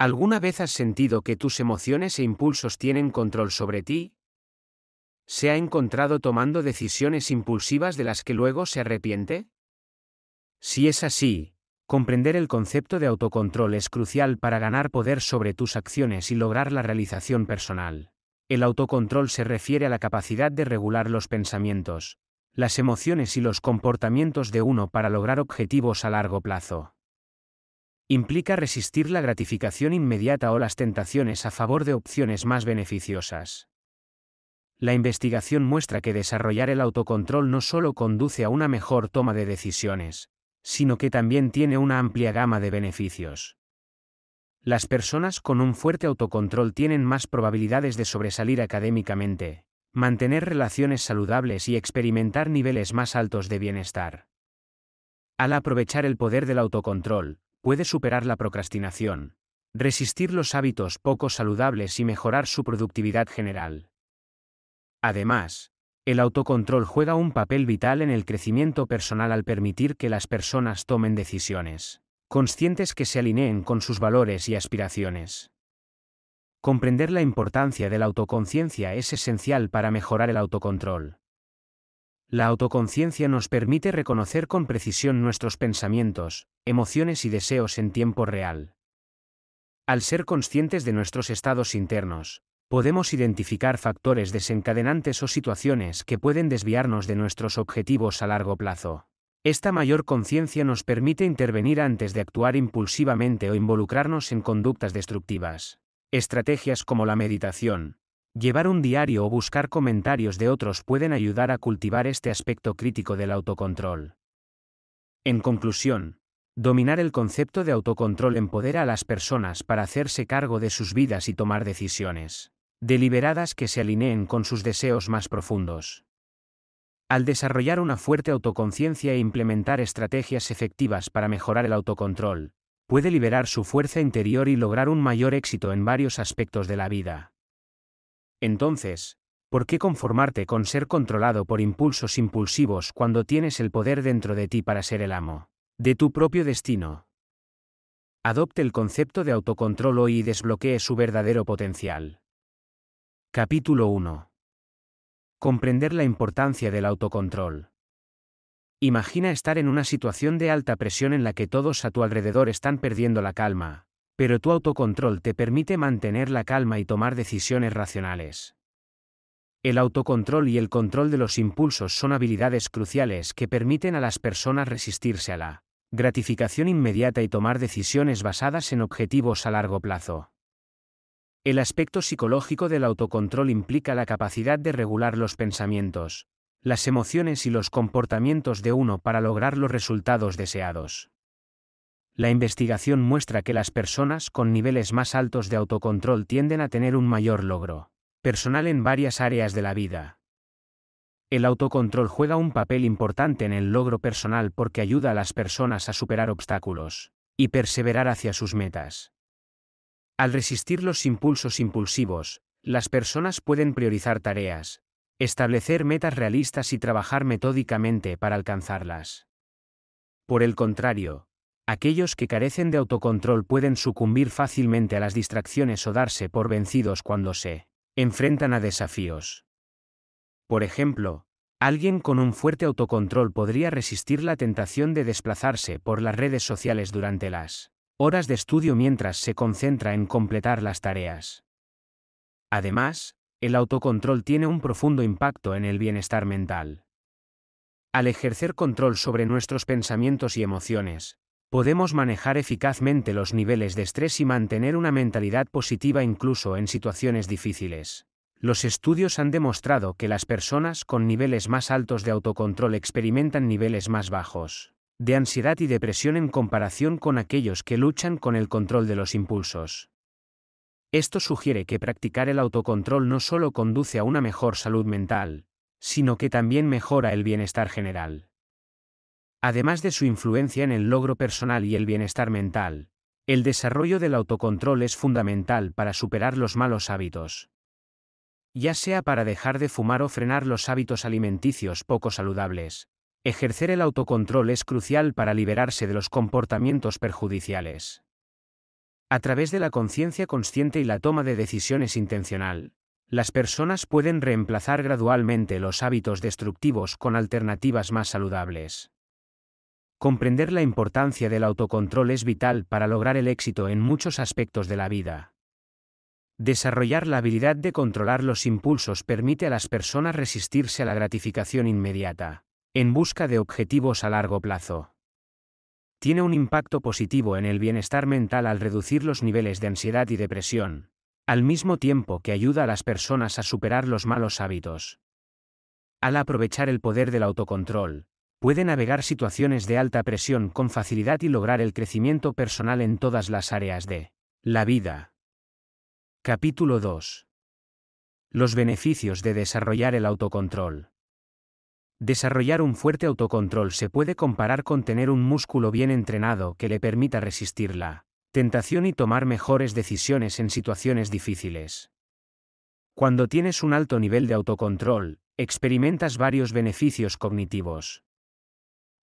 ¿Alguna vez has sentido que tus emociones e impulsos tienen control sobre ti? ¿Se ha encontrado tomando decisiones impulsivas de las que luego se arrepiente? Si es así, comprender el concepto de autocontrol es crucial para ganar poder sobre tus acciones y lograr la realización personal. El autocontrol se refiere a la capacidad de regular los pensamientos, las emociones y los comportamientos de uno para lograr objetivos a largo plazo implica resistir la gratificación inmediata o las tentaciones a favor de opciones más beneficiosas. La investigación muestra que desarrollar el autocontrol no solo conduce a una mejor toma de decisiones, sino que también tiene una amplia gama de beneficios. Las personas con un fuerte autocontrol tienen más probabilidades de sobresalir académicamente, mantener relaciones saludables y experimentar niveles más altos de bienestar. Al aprovechar el poder del autocontrol, puede superar la procrastinación, resistir los hábitos poco saludables y mejorar su productividad general. Además, el autocontrol juega un papel vital en el crecimiento personal al permitir que las personas tomen decisiones, conscientes que se alineen con sus valores y aspiraciones. Comprender la importancia de la autoconciencia es esencial para mejorar el autocontrol la autoconciencia nos permite reconocer con precisión nuestros pensamientos, emociones y deseos en tiempo real. Al ser conscientes de nuestros estados internos, podemos identificar factores desencadenantes o situaciones que pueden desviarnos de nuestros objetivos a largo plazo. Esta mayor conciencia nos permite intervenir antes de actuar impulsivamente o involucrarnos en conductas destructivas. Estrategias como la meditación, Llevar un diario o buscar comentarios de otros pueden ayudar a cultivar este aspecto crítico del autocontrol. En conclusión, dominar el concepto de autocontrol empodera a las personas para hacerse cargo de sus vidas y tomar decisiones deliberadas que se alineen con sus deseos más profundos. Al desarrollar una fuerte autoconciencia e implementar estrategias efectivas para mejorar el autocontrol, puede liberar su fuerza interior y lograr un mayor éxito en varios aspectos de la vida. Entonces, ¿por qué conformarte con ser controlado por impulsos impulsivos cuando tienes el poder dentro de ti para ser el amo de tu propio destino? Adopte el concepto de autocontrol hoy y desbloquee su verdadero potencial. Capítulo 1. Comprender la importancia del autocontrol. Imagina estar en una situación de alta presión en la que todos a tu alrededor están perdiendo la calma, pero tu autocontrol te permite mantener la calma y tomar decisiones racionales. El autocontrol y el control de los impulsos son habilidades cruciales que permiten a las personas resistirse a la gratificación inmediata y tomar decisiones basadas en objetivos a largo plazo. El aspecto psicológico del autocontrol implica la capacidad de regular los pensamientos, las emociones y los comportamientos de uno para lograr los resultados deseados. La investigación muestra que las personas con niveles más altos de autocontrol tienden a tener un mayor logro personal en varias áreas de la vida. El autocontrol juega un papel importante en el logro personal porque ayuda a las personas a superar obstáculos y perseverar hacia sus metas. Al resistir los impulsos impulsivos, las personas pueden priorizar tareas, establecer metas realistas y trabajar metódicamente para alcanzarlas. Por el contrario, aquellos que carecen de autocontrol pueden sucumbir fácilmente a las distracciones o darse por vencidos cuando se enfrentan a desafíos. Por ejemplo, alguien con un fuerte autocontrol podría resistir la tentación de desplazarse por las redes sociales durante las horas de estudio mientras se concentra en completar las tareas. Además, el autocontrol tiene un profundo impacto en el bienestar mental. Al ejercer control sobre nuestros pensamientos y emociones, podemos manejar eficazmente los niveles de estrés y mantener una mentalidad positiva incluso en situaciones difíciles. Los estudios han demostrado que las personas con niveles más altos de autocontrol experimentan niveles más bajos de ansiedad y depresión en comparación con aquellos que luchan con el control de los impulsos. Esto sugiere que practicar el autocontrol no solo conduce a una mejor salud mental, sino que también mejora el bienestar general. Además de su influencia en el logro personal y el bienestar mental, el desarrollo del autocontrol es fundamental para superar los malos hábitos. Ya sea para dejar de fumar o frenar los hábitos alimenticios poco saludables, ejercer el autocontrol es crucial para liberarse de los comportamientos perjudiciales. A través de la conciencia consciente y la toma de decisiones intencional, las personas pueden reemplazar gradualmente los hábitos destructivos con alternativas más saludables. Comprender la importancia del autocontrol es vital para lograr el éxito en muchos aspectos de la vida. Desarrollar la habilidad de controlar los impulsos permite a las personas resistirse a la gratificación inmediata, en busca de objetivos a largo plazo. Tiene un impacto positivo en el bienestar mental al reducir los niveles de ansiedad y depresión, al mismo tiempo que ayuda a las personas a superar los malos hábitos. Al aprovechar el poder del autocontrol, puede navegar situaciones de alta presión con facilidad y lograr el crecimiento personal en todas las áreas de la vida. Capítulo 2. Los beneficios de desarrollar el autocontrol. Desarrollar un fuerte autocontrol se puede comparar con tener un músculo bien entrenado que le permita resistir la tentación y tomar mejores decisiones en situaciones difíciles. Cuando tienes un alto nivel de autocontrol, experimentas varios beneficios cognitivos.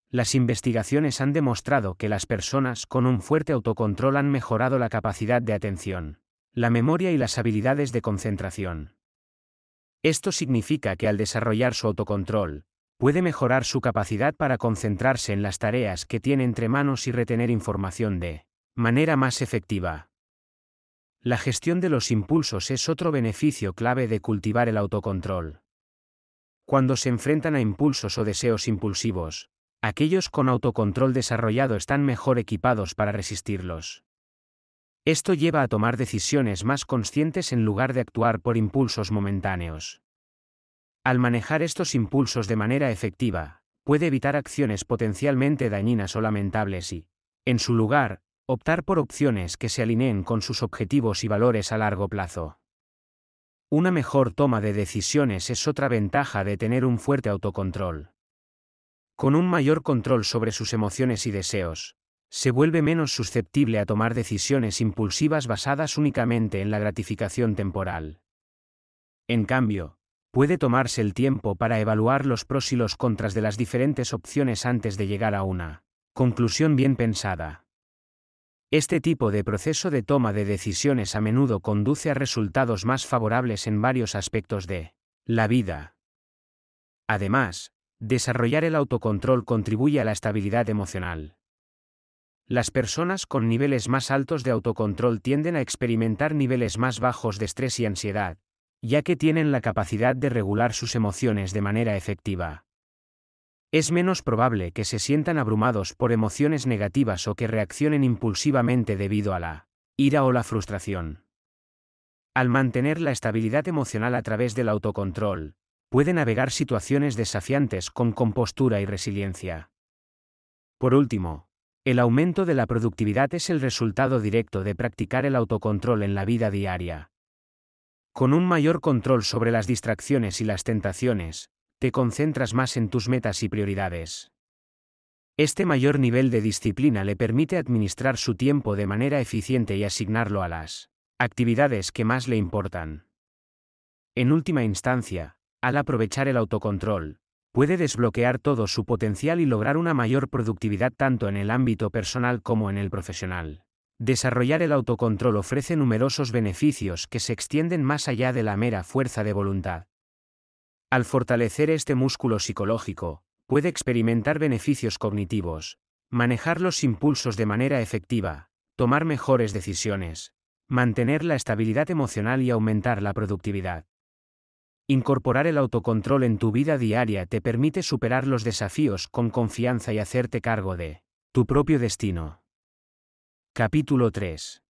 Las investigaciones han demostrado que las personas con un fuerte autocontrol han mejorado la capacidad de atención, la memoria y las habilidades de concentración. Esto significa que al desarrollar su autocontrol, puede mejorar su capacidad para concentrarse en las tareas que tiene entre manos y retener información de manera más efectiva. La gestión de los impulsos es otro beneficio clave de cultivar el autocontrol. Cuando se enfrentan a impulsos o deseos impulsivos, Aquellos con autocontrol desarrollado están mejor equipados para resistirlos. Esto lleva a tomar decisiones más conscientes en lugar de actuar por impulsos momentáneos. Al manejar estos impulsos de manera efectiva, puede evitar acciones potencialmente dañinas o lamentables y, en su lugar, optar por opciones que se alineen con sus objetivos y valores a largo plazo. Una mejor toma de decisiones es otra ventaja de tener un fuerte autocontrol. Con un mayor control sobre sus emociones y deseos, se vuelve menos susceptible a tomar decisiones impulsivas basadas únicamente en la gratificación temporal. En cambio, puede tomarse el tiempo para evaluar los pros y los contras de las diferentes opciones antes de llegar a una conclusión bien pensada. Este tipo de proceso de toma de decisiones a menudo conduce a resultados más favorables en varios aspectos de la vida. Además, Desarrollar el autocontrol contribuye a la estabilidad emocional. Las personas con niveles más altos de autocontrol tienden a experimentar niveles más bajos de estrés y ansiedad, ya que tienen la capacidad de regular sus emociones de manera efectiva. Es menos probable que se sientan abrumados por emociones negativas o que reaccionen impulsivamente debido a la ira o la frustración. Al mantener la estabilidad emocional a través del autocontrol, puede navegar situaciones desafiantes con compostura y resiliencia. Por último, el aumento de la productividad es el resultado directo de practicar el autocontrol en la vida diaria. Con un mayor control sobre las distracciones y las tentaciones, te concentras más en tus metas y prioridades. Este mayor nivel de disciplina le permite administrar su tiempo de manera eficiente y asignarlo a las actividades que más le importan. En última instancia, al aprovechar el autocontrol, puede desbloquear todo su potencial y lograr una mayor productividad tanto en el ámbito personal como en el profesional. Desarrollar el autocontrol ofrece numerosos beneficios que se extienden más allá de la mera fuerza de voluntad. Al fortalecer este músculo psicológico, puede experimentar beneficios cognitivos, manejar los impulsos de manera efectiva, tomar mejores decisiones, mantener la estabilidad emocional y aumentar la productividad. Incorporar el autocontrol en tu vida diaria te permite superar los desafíos con confianza y hacerte cargo de tu propio destino. Capítulo 3.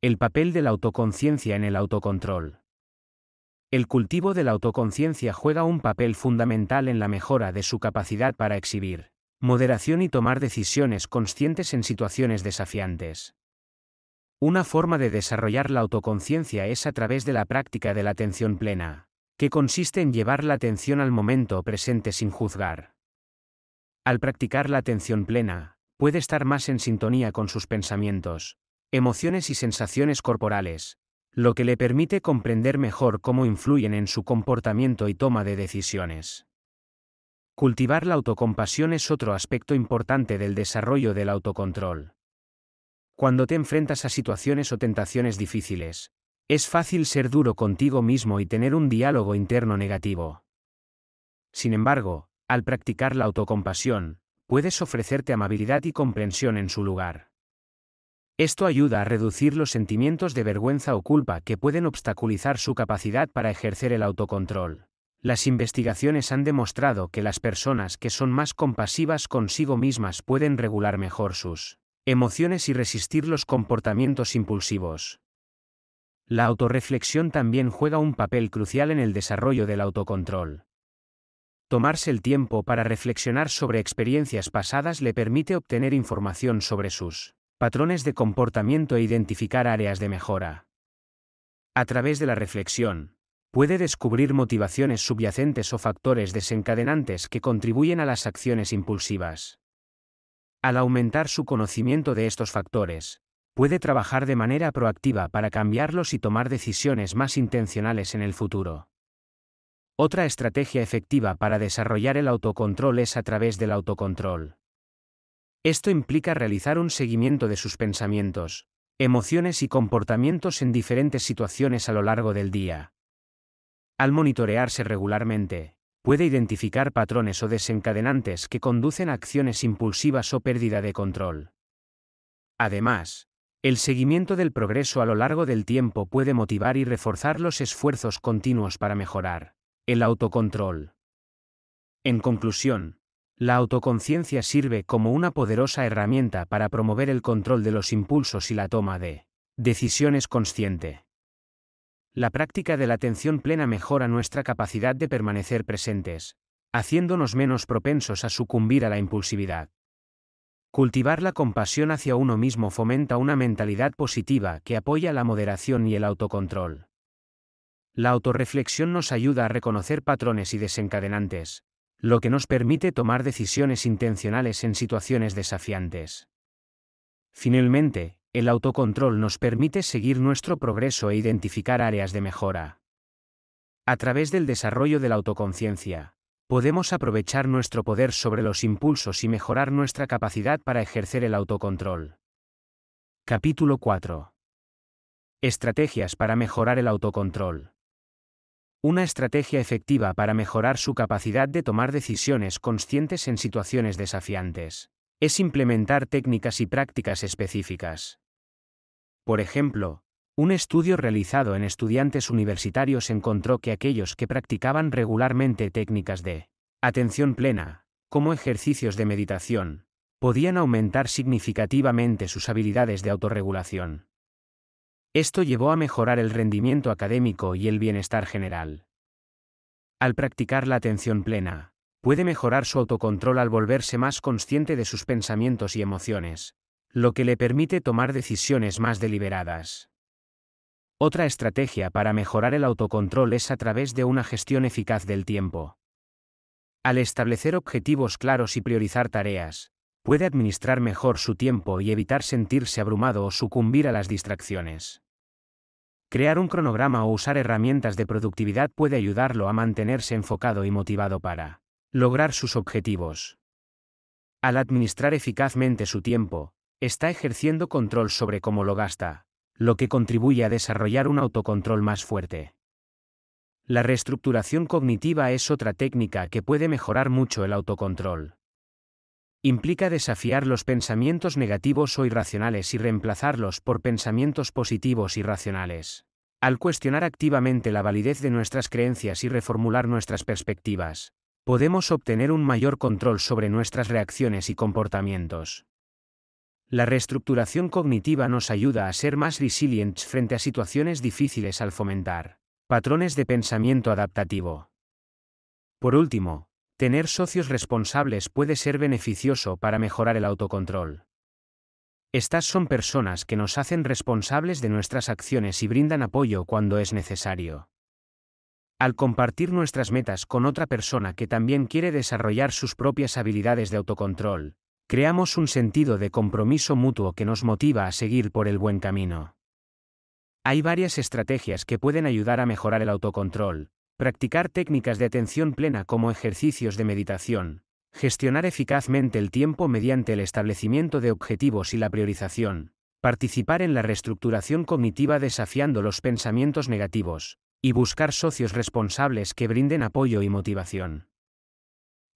El papel de la autoconciencia en el autocontrol. El cultivo de la autoconciencia juega un papel fundamental en la mejora de su capacidad para exhibir moderación y tomar decisiones conscientes en situaciones desafiantes. Una forma de desarrollar la autoconciencia es a través de la práctica de la atención plena, que consiste en llevar la atención al momento presente sin juzgar. Al practicar la atención plena, puede estar más en sintonía con sus pensamientos, emociones y sensaciones corporales, lo que le permite comprender mejor cómo influyen en su comportamiento y toma de decisiones. Cultivar la autocompasión es otro aspecto importante del desarrollo del autocontrol. Cuando te enfrentas a situaciones o tentaciones difíciles, es fácil ser duro contigo mismo y tener un diálogo interno negativo. Sin embargo, al practicar la autocompasión, puedes ofrecerte amabilidad y comprensión en su lugar. Esto ayuda a reducir los sentimientos de vergüenza o culpa que pueden obstaculizar su capacidad para ejercer el autocontrol. Las investigaciones han demostrado que las personas que son más compasivas consigo mismas pueden regular mejor sus emociones y resistir los comportamientos impulsivos. La autorreflexión también juega un papel crucial en el desarrollo del autocontrol. Tomarse el tiempo para reflexionar sobre experiencias pasadas le permite obtener información sobre sus patrones de comportamiento e identificar áreas de mejora. A través de la reflexión, puede descubrir motivaciones subyacentes o factores desencadenantes que contribuyen a las acciones impulsivas. Al aumentar su conocimiento de estos factores, puede trabajar de manera proactiva para cambiarlos y tomar decisiones más intencionales en el futuro. Otra estrategia efectiva para desarrollar el autocontrol es a través del autocontrol. Esto implica realizar un seguimiento de sus pensamientos, emociones y comportamientos en diferentes situaciones a lo largo del día. Al monitorearse regularmente, puede identificar patrones o desencadenantes que conducen a acciones impulsivas o pérdida de control. Además, el seguimiento del progreso a lo largo del tiempo puede motivar y reforzar los esfuerzos continuos para mejorar. El autocontrol. En conclusión, la autoconciencia sirve como una poderosa herramienta para promover el control de los impulsos y la toma de decisiones consciente. La práctica de la atención plena mejora nuestra capacidad de permanecer presentes, haciéndonos menos propensos a sucumbir a la impulsividad. Cultivar la compasión hacia uno mismo fomenta una mentalidad positiva que apoya la moderación y el autocontrol. La autorreflexión nos ayuda a reconocer patrones y desencadenantes, lo que nos permite tomar decisiones intencionales en situaciones desafiantes. Finalmente, el autocontrol nos permite seguir nuestro progreso e identificar áreas de mejora. A través del desarrollo de la autoconciencia, podemos aprovechar nuestro poder sobre los impulsos y mejorar nuestra capacidad para ejercer el autocontrol. Capítulo 4. Estrategias para mejorar el autocontrol. Una estrategia efectiva para mejorar su capacidad de tomar decisiones conscientes en situaciones desafiantes es implementar técnicas y prácticas específicas. Por ejemplo, un estudio realizado en estudiantes universitarios encontró que aquellos que practicaban regularmente técnicas de atención plena, como ejercicios de meditación, podían aumentar significativamente sus habilidades de autorregulación. Esto llevó a mejorar el rendimiento académico y el bienestar general. Al practicar la atención plena, puede mejorar su autocontrol al volverse más consciente de sus pensamientos y emociones, lo que le permite tomar decisiones más deliberadas. Otra estrategia para mejorar el autocontrol es a través de una gestión eficaz del tiempo. Al establecer objetivos claros y priorizar tareas, puede administrar mejor su tiempo y evitar sentirse abrumado o sucumbir a las distracciones. Crear un cronograma o usar herramientas de productividad puede ayudarlo a mantenerse enfocado y motivado para lograr sus objetivos. Al administrar eficazmente su tiempo, está ejerciendo control sobre cómo lo gasta, lo que contribuye a desarrollar un autocontrol más fuerte. La reestructuración cognitiva es otra técnica que puede mejorar mucho el autocontrol. Implica desafiar los pensamientos negativos o irracionales y reemplazarlos por pensamientos positivos y racionales. Al cuestionar activamente la validez de nuestras creencias y reformular nuestras perspectivas, podemos obtener un mayor control sobre nuestras reacciones y comportamientos. La reestructuración cognitiva nos ayuda a ser más resilientes frente a situaciones difíciles al fomentar patrones de pensamiento adaptativo. Por último, tener socios responsables puede ser beneficioso para mejorar el autocontrol. Estas son personas que nos hacen responsables de nuestras acciones y brindan apoyo cuando es necesario. Al compartir nuestras metas con otra persona que también quiere desarrollar sus propias habilidades de autocontrol, creamos un sentido de compromiso mutuo que nos motiva a seguir por el buen camino. Hay varias estrategias que pueden ayudar a mejorar el autocontrol, practicar técnicas de atención plena como ejercicios de meditación, gestionar eficazmente el tiempo mediante el establecimiento de objetivos y la priorización, participar en la reestructuración cognitiva desafiando los pensamientos negativos, y buscar socios responsables que brinden apoyo y motivación.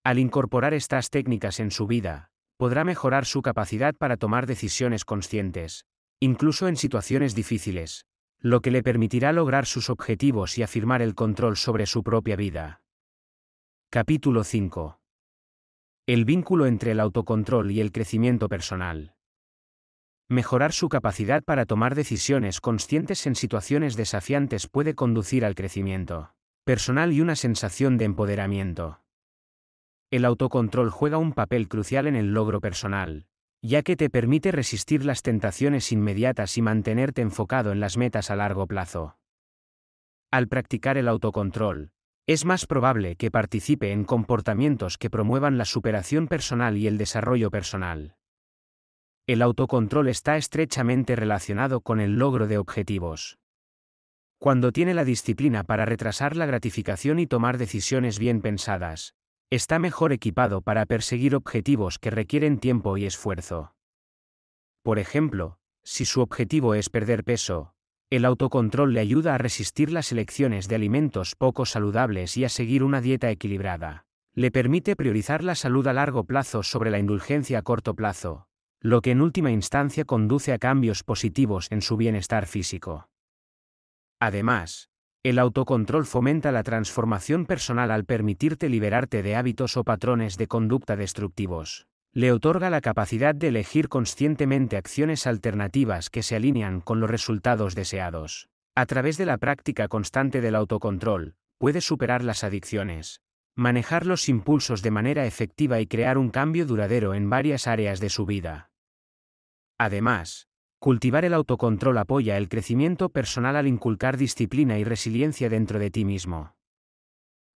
Al incorporar estas técnicas en su vida, podrá mejorar su capacidad para tomar decisiones conscientes, incluso en situaciones difíciles, lo que le permitirá lograr sus objetivos y afirmar el control sobre su propia vida. Capítulo 5. El vínculo entre el autocontrol y el crecimiento personal. Mejorar su capacidad para tomar decisiones conscientes en situaciones desafiantes puede conducir al crecimiento personal y una sensación de empoderamiento el autocontrol juega un papel crucial en el logro personal, ya que te permite resistir las tentaciones inmediatas y mantenerte enfocado en las metas a largo plazo. Al practicar el autocontrol, es más probable que participe en comportamientos que promuevan la superación personal y el desarrollo personal. El autocontrol está estrechamente relacionado con el logro de objetivos. Cuando tiene la disciplina para retrasar la gratificación y tomar decisiones bien pensadas, está mejor equipado para perseguir objetivos que requieren tiempo y esfuerzo. Por ejemplo, si su objetivo es perder peso, el autocontrol le ayuda a resistir las elecciones de alimentos poco saludables y a seguir una dieta equilibrada. Le permite priorizar la salud a largo plazo sobre la indulgencia a corto plazo, lo que en última instancia conduce a cambios positivos en su bienestar físico. Además, el autocontrol fomenta la transformación personal al permitirte liberarte de hábitos o patrones de conducta destructivos. Le otorga la capacidad de elegir conscientemente acciones alternativas que se alinean con los resultados deseados. A través de la práctica constante del autocontrol, puede superar las adicciones, manejar los impulsos de manera efectiva y crear un cambio duradero en varias áreas de su vida. Además, Cultivar el autocontrol apoya el crecimiento personal al inculcar disciplina y resiliencia dentro de ti mismo.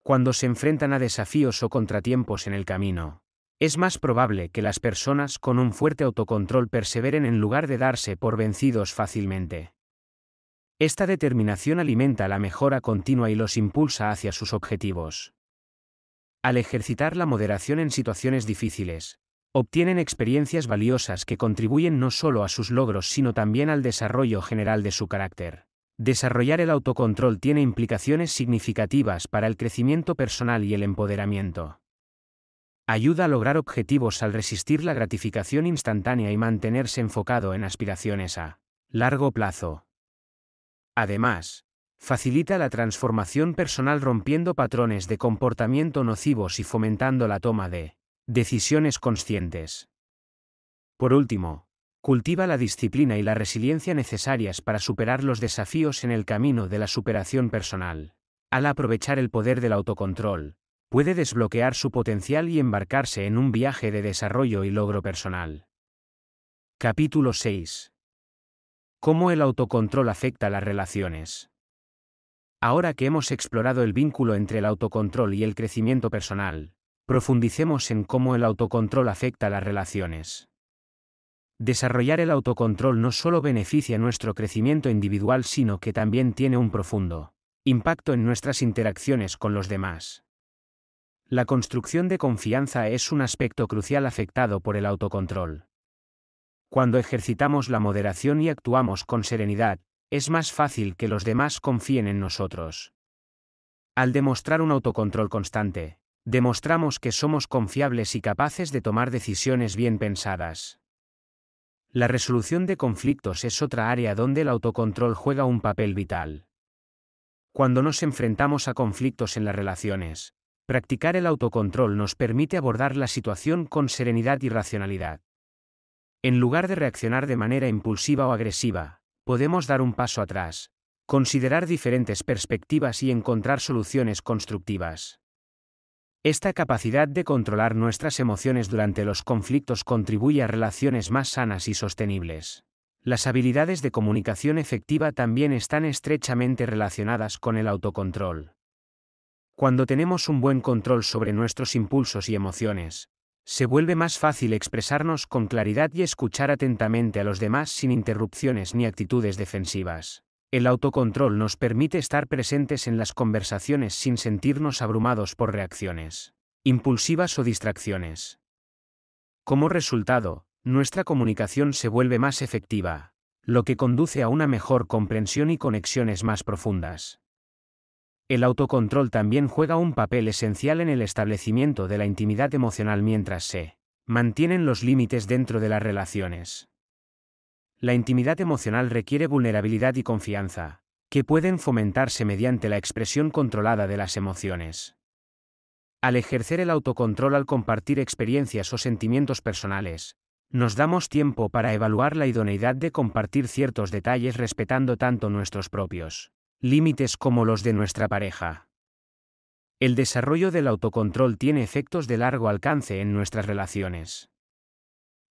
Cuando se enfrentan a desafíos o contratiempos en el camino, es más probable que las personas con un fuerte autocontrol perseveren en lugar de darse por vencidos fácilmente. Esta determinación alimenta la mejora continua y los impulsa hacia sus objetivos. Al ejercitar la moderación en situaciones difíciles, obtienen experiencias valiosas que contribuyen no solo a sus logros sino también al desarrollo general de su carácter. Desarrollar el autocontrol tiene implicaciones significativas para el crecimiento personal y el empoderamiento. Ayuda a lograr objetivos al resistir la gratificación instantánea y mantenerse enfocado en aspiraciones a largo plazo. Además, facilita la transformación personal rompiendo patrones de comportamiento nocivos y fomentando la toma de Decisiones conscientes. Por último, cultiva la disciplina y la resiliencia necesarias para superar los desafíos en el camino de la superación personal. Al aprovechar el poder del autocontrol, puede desbloquear su potencial y embarcarse en un viaje de desarrollo y logro personal. Capítulo 6. Cómo el autocontrol afecta las relaciones. Ahora que hemos explorado el vínculo entre el autocontrol y el crecimiento personal, profundicemos en cómo el autocontrol afecta las relaciones. Desarrollar el autocontrol no solo beneficia nuestro crecimiento individual, sino que también tiene un profundo impacto en nuestras interacciones con los demás. La construcción de confianza es un aspecto crucial afectado por el autocontrol. Cuando ejercitamos la moderación y actuamos con serenidad, es más fácil que los demás confíen en nosotros. Al demostrar un autocontrol constante, demostramos que somos confiables y capaces de tomar decisiones bien pensadas. La resolución de conflictos es otra área donde el autocontrol juega un papel vital. Cuando nos enfrentamos a conflictos en las relaciones, practicar el autocontrol nos permite abordar la situación con serenidad y racionalidad. En lugar de reaccionar de manera impulsiva o agresiva, podemos dar un paso atrás, considerar diferentes perspectivas y encontrar soluciones constructivas. Esta capacidad de controlar nuestras emociones durante los conflictos contribuye a relaciones más sanas y sostenibles. Las habilidades de comunicación efectiva también están estrechamente relacionadas con el autocontrol. Cuando tenemos un buen control sobre nuestros impulsos y emociones, se vuelve más fácil expresarnos con claridad y escuchar atentamente a los demás sin interrupciones ni actitudes defensivas. El autocontrol nos permite estar presentes en las conversaciones sin sentirnos abrumados por reacciones impulsivas o distracciones. Como resultado, nuestra comunicación se vuelve más efectiva, lo que conduce a una mejor comprensión y conexiones más profundas. El autocontrol también juega un papel esencial en el establecimiento de la intimidad emocional mientras se mantienen los límites dentro de las relaciones. La intimidad emocional requiere vulnerabilidad y confianza, que pueden fomentarse mediante la expresión controlada de las emociones. Al ejercer el autocontrol al compartir experiencias o sentimientos personales, nos damos tiempo para evaluar la idoneidad de compartir ciertos detalles respetando tanto nuestros propios límites como los de nuestra pareja. El desarrollo del autocontrol tiene efectos de largo alcance en nuestras relaciones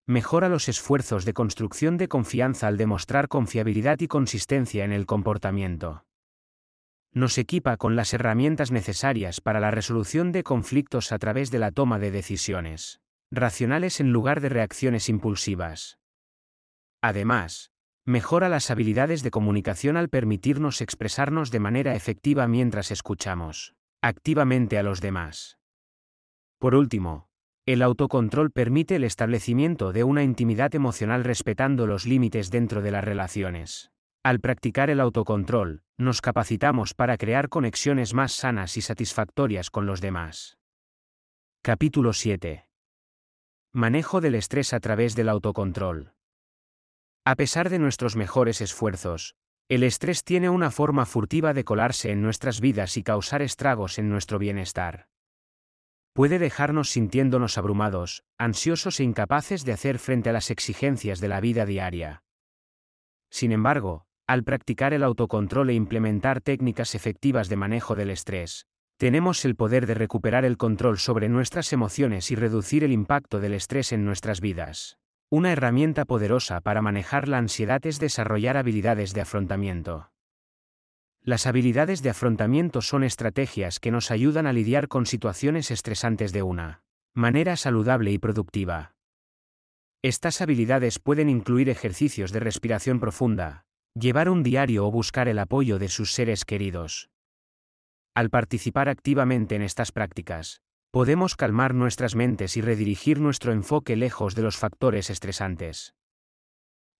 mejora los esfuerzos de construcción de confianza al demostrar confiabilidad y consistencia en el comportamiento. Nos equipa con las herramientas necesarias para la resolución de conflictos a través de la toma de decisiones racionales en lugar de reacciones impulsivas. Además, mejora las habilidades de comunicación al permitirnos expresarnos de manera efectiva mientras escuchamos activamente a los demás. Por último, el autocontrol permite el establecimiento de una intimidad emocional respetando los límites dentro de las relaciones. Al practicar el autocontrol, nos capacitamos para crear conexiones más sanas y satisfactorias con los demás. Capítulo 7. Manejo del estrés a través del autocontrol. A pesar de nuestros mejores esfuerzos, el estrés tiene una forma furtiva de colarse en nuestras vidas y causar estragos en nuestro bienestar puede dejarnos sintiéndonos abrumados, ansiosos e incapaces de hacer frente a las exigencias de la vida diaria. Sin embargo, al practicar el autocontrol e implementar técnicas efectivas de manejo del estrés, tenemos el poder de recuperar el control sobre nuestras emociones y reducir el impacto del estrés en nuestras vidas. Una herramienta poderosa para manejar la ansiedad es desarrollar habilidades de afrontamiento. Las habilidades de afrontamiento son estrategias que nos ayudan a lidiar con situaciones estresantes de una manera saludable y productiva. Estas habilidades pueden incluir ejercicios de respiración profunda, llevar un diario o buscar el apoyo de sus seres queridos. Al participar activamente en estas prácticas, podemos calmar nuestras mentes y redirigir nuestro enfoque lejos de los factores estresantes.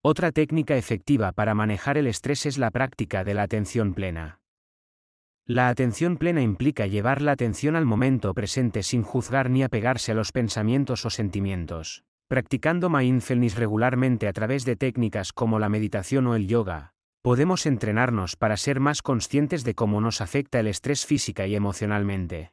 Otra técnica efectiva para manejar el estrés es la práctica de la atención plena. La atención plena implica llevar la atención al momento presente sin juzgar ni apegarse a los pensamientos o sentimientos. Practicando mindfulness regularmente a través de técnicas como la meditación o el yoga, podemos entrenarnos para ser más conscientes de cómo nos afecta el estrés física y emocionalmente.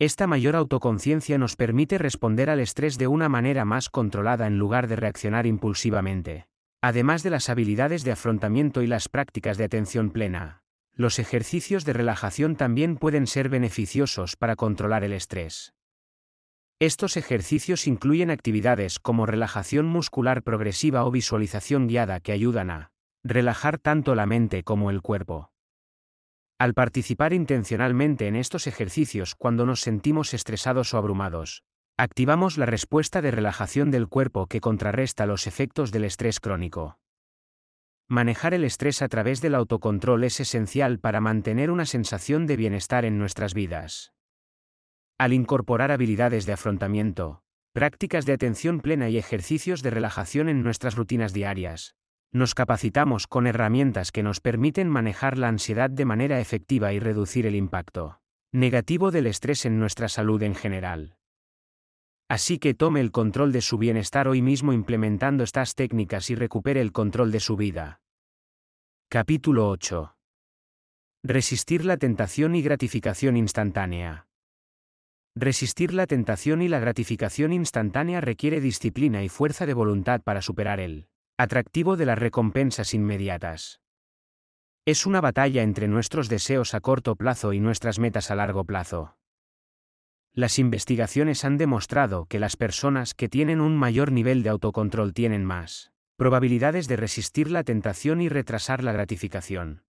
Esta mayor autoconciencia nos permite responder al estrés de una manera más controlada en lugar de reaccionar impulsivamente. Además de las habilidades de afrontamiento y las prácticas de atención plena, los ejercicios de relajación también pueden ser beneficiosos para controlar el estrés. Estos ejercicios incluyen actividades como relajación muscular progresiva o visualización guiada que ayudan a relajar tanto la mente como el cuerpo al participar intencionalmente en estos ejercicios cuando nos sentimos estresados o abrumados, activamos la respuesta de relajación del cuerpo que contrarresta los efectos del estrés crónico. Manejar el estrés a través del autocontrol es esencial para mantener una sensación de bienestar en nuestras vidas. Al incorporar habilidades de afrontamiento, prácticas de atención plena y ejercicios de relajación en nuestras rutinas diarias, nos capacitamos con herramientas que nos permiten manejar la ansiedad de manera efectiva y reducir el impacto negativo del estrés en nuestra salud en general. Así que tome el control de su bienestar hoy mismo implementando estas técnicas y recupere el control de su vida. Capítulo 8. Resistir la tentación y gratificación instantánea. Resistir la tentación y la gratificación instantánea requiere disciplina y fuerza de voluntad para superar el Atractivo de las recompensas inmediatas. Es una batalla entre nuestros deseos a corto plazo y nuestras metas a largo plazo. Las investigaciones han demostrado que las personas que tienen un mayor nivel de autocontrol tienen más probabilidades de resistir la tentación y retrasar la gratificación.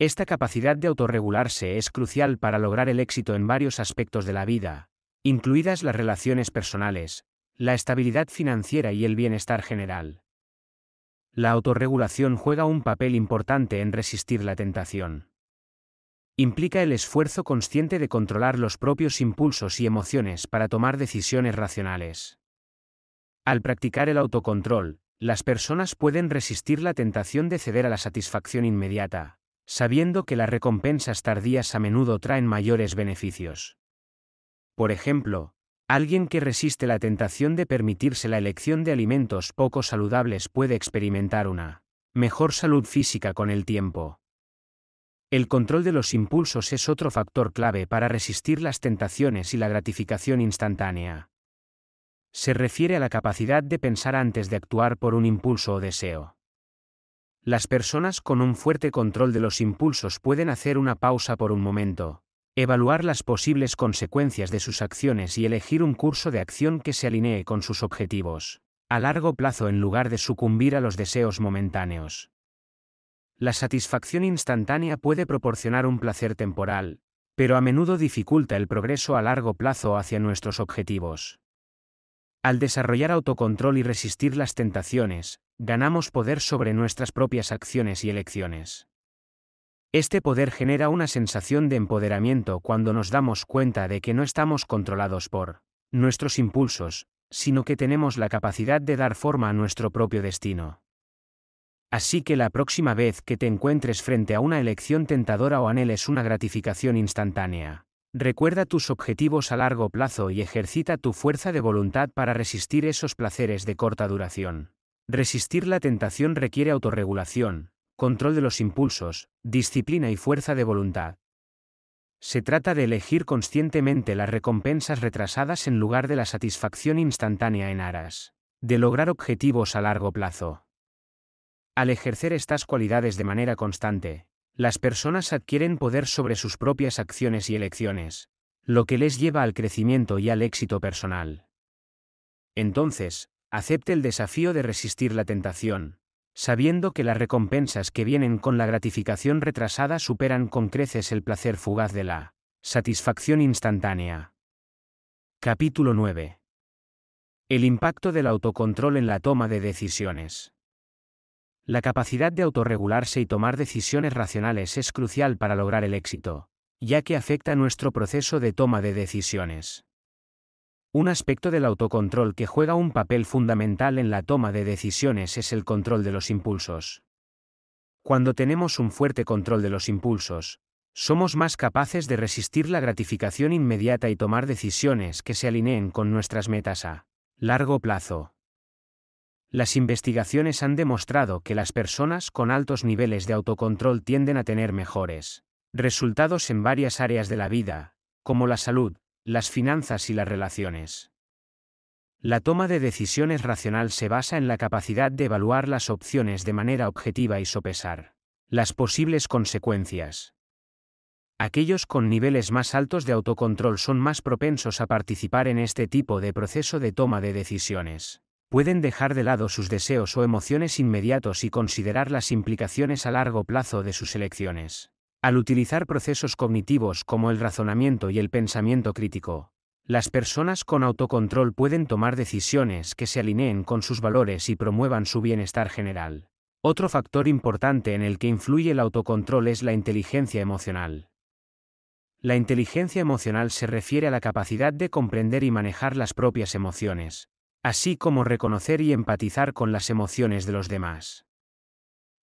Esta capacidad de autorregularse es crucial para lograr el éxito en varios aspectos de la vida, incluidas las relaciones personales, la estabilidad financiera y el bienestar general la autorregulación juega un papel importante en resistir la tentación. Implica el esfuerzo consciente de controlar los propios impulsos y emociones para tomar decisiones racionales. Al practicar el autocontrol, las personas pueden resistir la tentación de ceder a la satisfacción inmediata, sabiendo que las recompensas tardías a menudo traen mayores beneficios. Por ejemplo, Alguien que resiste la tentación de permitirse la elección de alimentos poco saludables puede experimentar una mejor salud física con el tiempo. El control de los impulsos es otro factor clave para resistir las tentaciones y la gratificación instantánea. Se refiere a la capacidad de pensar antes de actuar por un impulso o deseo. Las personas con un fuerte control de los impulsos pueden hacer una pausa por un momento, evaluar las posibles consecuencias de sus acciones y elegir un curso de acción que se alinee con sus objetivos, a largo plazo en lugar de sucumbir a los deseos momentáneos. La satisfacción instantánea puede proporcionar un placer temporal, pero a menudo dificulta el progreso a largo plazo hacia nuestros objetivos. Al desarrollar autocontrol y resistir las tentaciones, ganamos poder sobre nuestras propias acciones y elecciones. Este poder genera una sensación de empoderamiento cuando nos damos cuenta de que no estamos controlados por nuestros impulsos, sino que tenemos la capacidad de dar forma a nuestro propio destino. Así que la próxima vez que te encuentres frente a una elección tentadora o anheles una gratificación instantánea, recuerda tus objetivos a largo plazo y ejercita tu fuerza de voluntad para resistir esos placeres de corta duración. Resistir la tentación requiere autorregulación, control de los impulsos, disciplina y fuerza de voluntad. Se trata de elegir conscientemente las recompensas retrasadas en lugar de la satisfacción instantánea en aras, de lograr objetivos a largo plazo. Al ejercer estas cualidades de manera constante, las personas adquieren poder sobre sus propias acciones y elecciones, lo que les lleva al crecimiento y al éxito personal. Entonces, acepte el desafío de resistir la tentación, sabiendo que las recompensas que vienen con la gratificación retrasada superan con creces el placer fugaz de la satisfacción instantánea. Capítulo 9. El impacto del autocontrol en la toma de decisiones. La capacidad de autorregularse y tomar decisiones racionales es crucial para lograr el éxito, ya que afecta nuestro proceso de toma de decisiones. Un aspecto del autocontrol que juega un papel fundamental en la toma de decisiones es el control de los impulsos. Cuando tenemos un fuerte control de los impulsos, somos más capaces de resistir la gratificación inmediata y tomar decisiones que se alineen con nuestras metas a largo plazo. Las investigaciones han demostrado que las personas con altos niveles de autocontrol tienden a tener mejores resultados en varias áreas de la vida, como la salud, las finanzas y las relaciones. La toma de decisiones racional se basa en la capacidad de evaluar las opciones de manera objetiva y sopesar las posibles consecuencias. Aquellos con niveles más altos de autocontrol son más propensos a participar en este tipo de proceso de toma de decisiones. Pueden dejar de lado sus deseos o emociones inmediatos y considerar las implicaciones a largo plazo de sus elecciones. Al utilizar procesos cognitivos como el razonamiento y el pensamiento crítico, las personas con autocontrol pueden tomar decisiones que se alineen con sus valores y promuevan su bienestar general. Otro factor importante en el que influye el autocontrol es la inteligencia emocional. La inteligencia emocional se refiere a la capacidad de comprender y manejar las propias emociones, así como reconocer y empatizar con las emociones de los demás.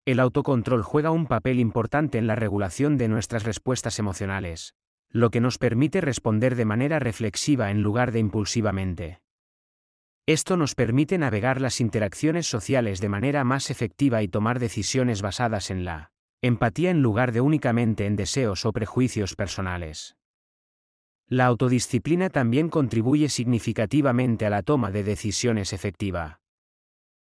El autocontrol juega un papel importante en la regulación de nuestras respuestas emocionales, lo que nos permite responder de manera reflexiva en lugar de impulsivamente. Esto nos permite navegar las interacciones sociales de manera más efectiva y tomar decisiones basadas en la empatía en lugar de únicamente en deseos o prejuicios personales. La autodisciplina también contribuye significativamente a la toma de decisiones efectiva.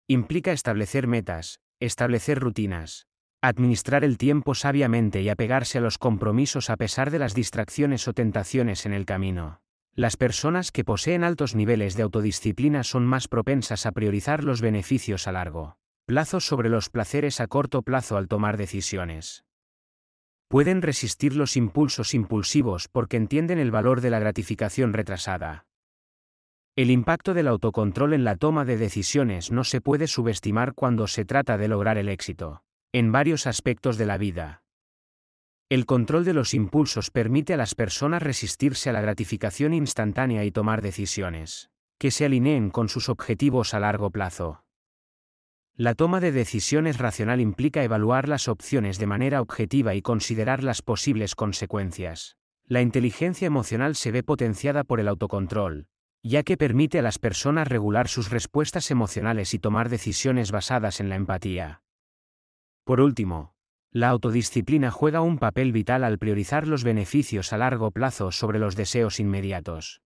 Implica establecer metas, establecer rutinas, administrar el tiempo sabiamente y apegarse a los compromisos a pesar de las distracciones o tentaciones en el camino. Las personas que poseen altos niveles de autodisciplina son más propensas a priorizar los beneficios a largo plazo sobre los placeres a corto plazo al tomar decisiones. Pueden resistir los impulsos impulsivos porque entienden el valor de la gratificación retrasada. El impacto del autocontrol en la toma de decisiones no se puede subestimar cuando se trata de lograr el éxito, en varios aspectos de la vida. El control de los impulsos permite a las personas resistirse a la gratificación instantánea y tomar decisiones que se alineen con sus objetivos a largo plazo. La toma de decisiones racional implica evaluar las opciones de manera objetiva y considerar las posibles consecuencias. La inteligencia emocional se ve potenciada por el autocontrol, ya que permite a las personas regular sus respuestas emocionales y tomar decisiones basadas en la empatía. Por último, la autodisciplina juega un papel vital al priorizar los beneficios a largo plazo sobre los deseos inmediatos.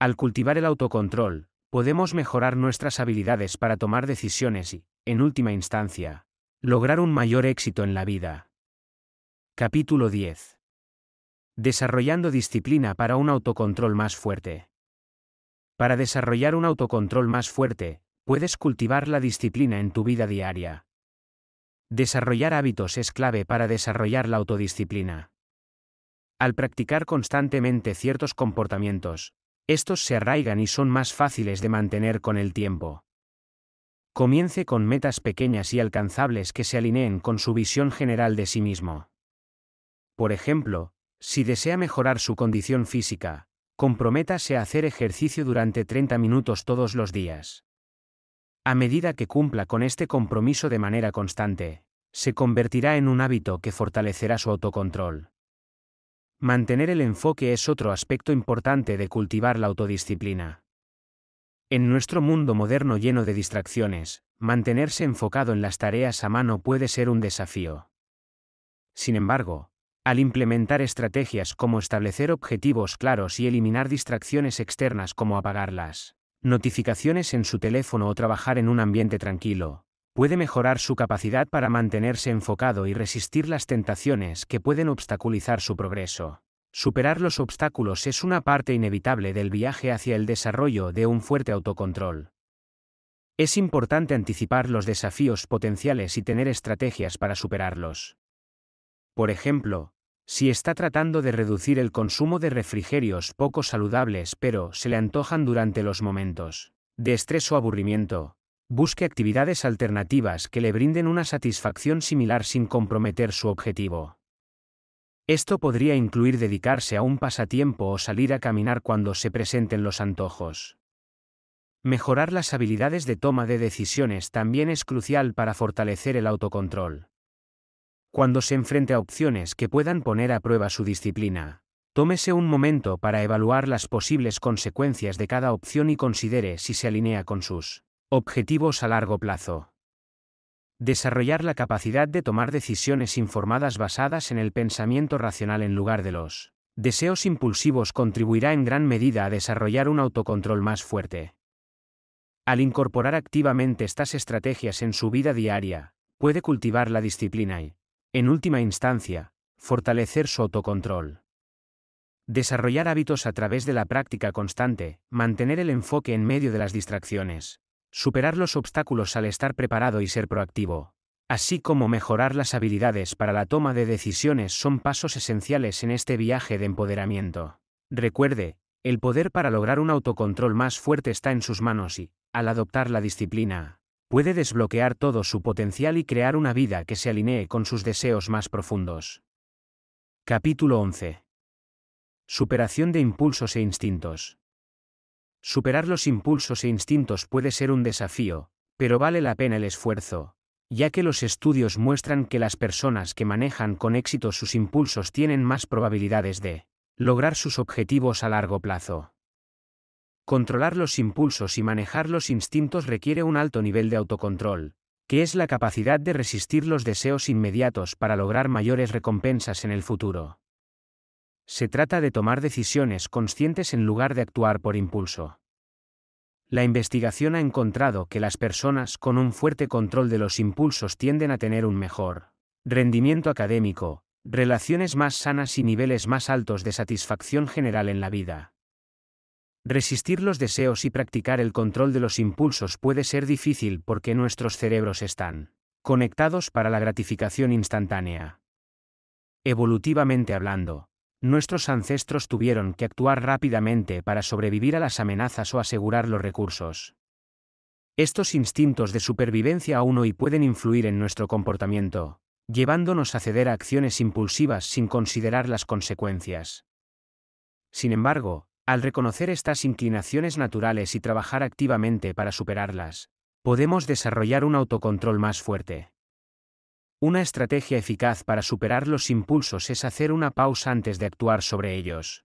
Al cultivar el autocontrol, podemos mejorar nuestras habilidades para tomar decisiones y, en última instancia, lograr un mayor éxito en la vida. Capítulo 10. Desarrollando disciplina para un autocontrol más fuerte. Para desarrollar un autocontrol más fuerte, puedes cultivar la disciplina en tu vida diaria. Desarrollar hábitos es clave para desarrollar la autodisciplina. Al practicar constantemente ciertos comportamientos, estos se arraigan y son más fáciles de mantener con el tiempo. Comience con metas pequeñas y alcanzables que se alineen con su visión general de sí mismo. Por ejemplo, si desea mejorar su condición física, comprométase a hacer ejercicio durante 30 minutos todos los días. A medida que cumpla con este compromiso de manera constante, se convertirá en un hábito que fortalecerá su autocontrol. Mantener el enfoque es otro aspecto importante de cultivar la autodisciplina. En nuestro mundo moderno lleno de distracciones, mantenerse enfocado en las tareas a mano puede ser un desafío. Sin embargo, al implementar estrategias como establecer objetivos claros y eliminar distracciones externas como apagarlas, notificaciones en su teléfono o trabajar en un ambiente tranquilo, puede mejorar su capacidad para mantenerse enfocado y resistir las tentaciones que pueden obstaculizar su progreso. Superar los obstáculos es una parte inevitable del viaje hacia el desarrollo de un fuerte autocontrol. Es importante anticipar los desafíos potenciales y tener estrategias para superarlos. Por ejemplo, si está tratando de reducir el consumo de refrigerios poco saludables pero se le antojan durante los momentos de estrés o aburrimiento, busque actividades alternativas que le brinden una satisfacción similar sin comprometer su objetivo. Esto podría incluir dedicarse a un pasatiempo o salir a caminar cuando se presenten los antojos. Mejorar las habilidades de toma de decisiones también es crucial para fortalecer el autocontrol. Cuando se enfrente a opciones que puedan poner a prueba su disciplina, tómese un momento para evaluar las posibles consecuencias de cada opción y considere si se alinea con sus objetivos a largo plazo. Desarrollar la capacidad de tomar decisiones informadas basadas en el pensamiento racional en lugar de los deseos impulsivos contribuirá en gran medida a desarrollar un autocontrol más fuerte. Al incorporar activamente estas estrategias en su vida diaria, puede cultivar la disciplina y en última instancia, fortalecer su autocontrol. Desarrollar hábitos a través de la práctica constante, mantener el enfoque en medio de las distracciones, superar los obstáculos al estar preparado y ser proactivo, así como mejorar las habilidades para la toma de decisiones son pasos esenciales en este viaje de empoderamiento. Recuerde, el poder para lograr un autocontrol más fuerte está en sus manos y, al adoptar la disciplina, puede desbloquear todo su potencial y crear una vida que se alinee con sus deseos más profundos. Capítulo 11. Superación de impulsos e instintos. Superar los impulsos e instintos puede ser un desafío, pero vale la pena el esfuerzo, ya que los estudios muestran que las personas que manejan con éxito sus impulsos tienen más probabilidades de lograr sus objetivos a largo plazo. Controlar los impulsos y manejar los instintos requiere un alto nivel de autocontrol, que es la capacidad de resistir los deseos inmediatos para lograr mayores recompensas en el futuro. Se trata de tomar decisiones conscientes en lugar de actuar por impulso. La investigación ha encontrado que las personas con un fuerte control de los impulsos tienden a tener un mejor rendimiento académico, relaciones más sanas y niveles más altos de satisfacción general en la vida. Resistir los deseos y practicar el control de los impulsos puede ser difícil porque nuestros cerebros están conectados para la gratificación instantánea. Evolutivamente hablando, nuestros ancestros tuvieron que actuar rápidamente para sobrevivir a las amenazas o asegurar los recursos. Estos instintos de supervivencia aún hoy pueden influir en nuestro comportamiento, llevándonos a ceder a acciones impulsivas sin considerar las consecuencias. Sin embargo, al reconocer estas inclinaciones naturales y trabajar activamente para superarlas, podemos desarrollar un autocontrol más fuerte. Una estrategia eficaz para superar los impulsos es hacer una pausa antes de actuar sobre ellos.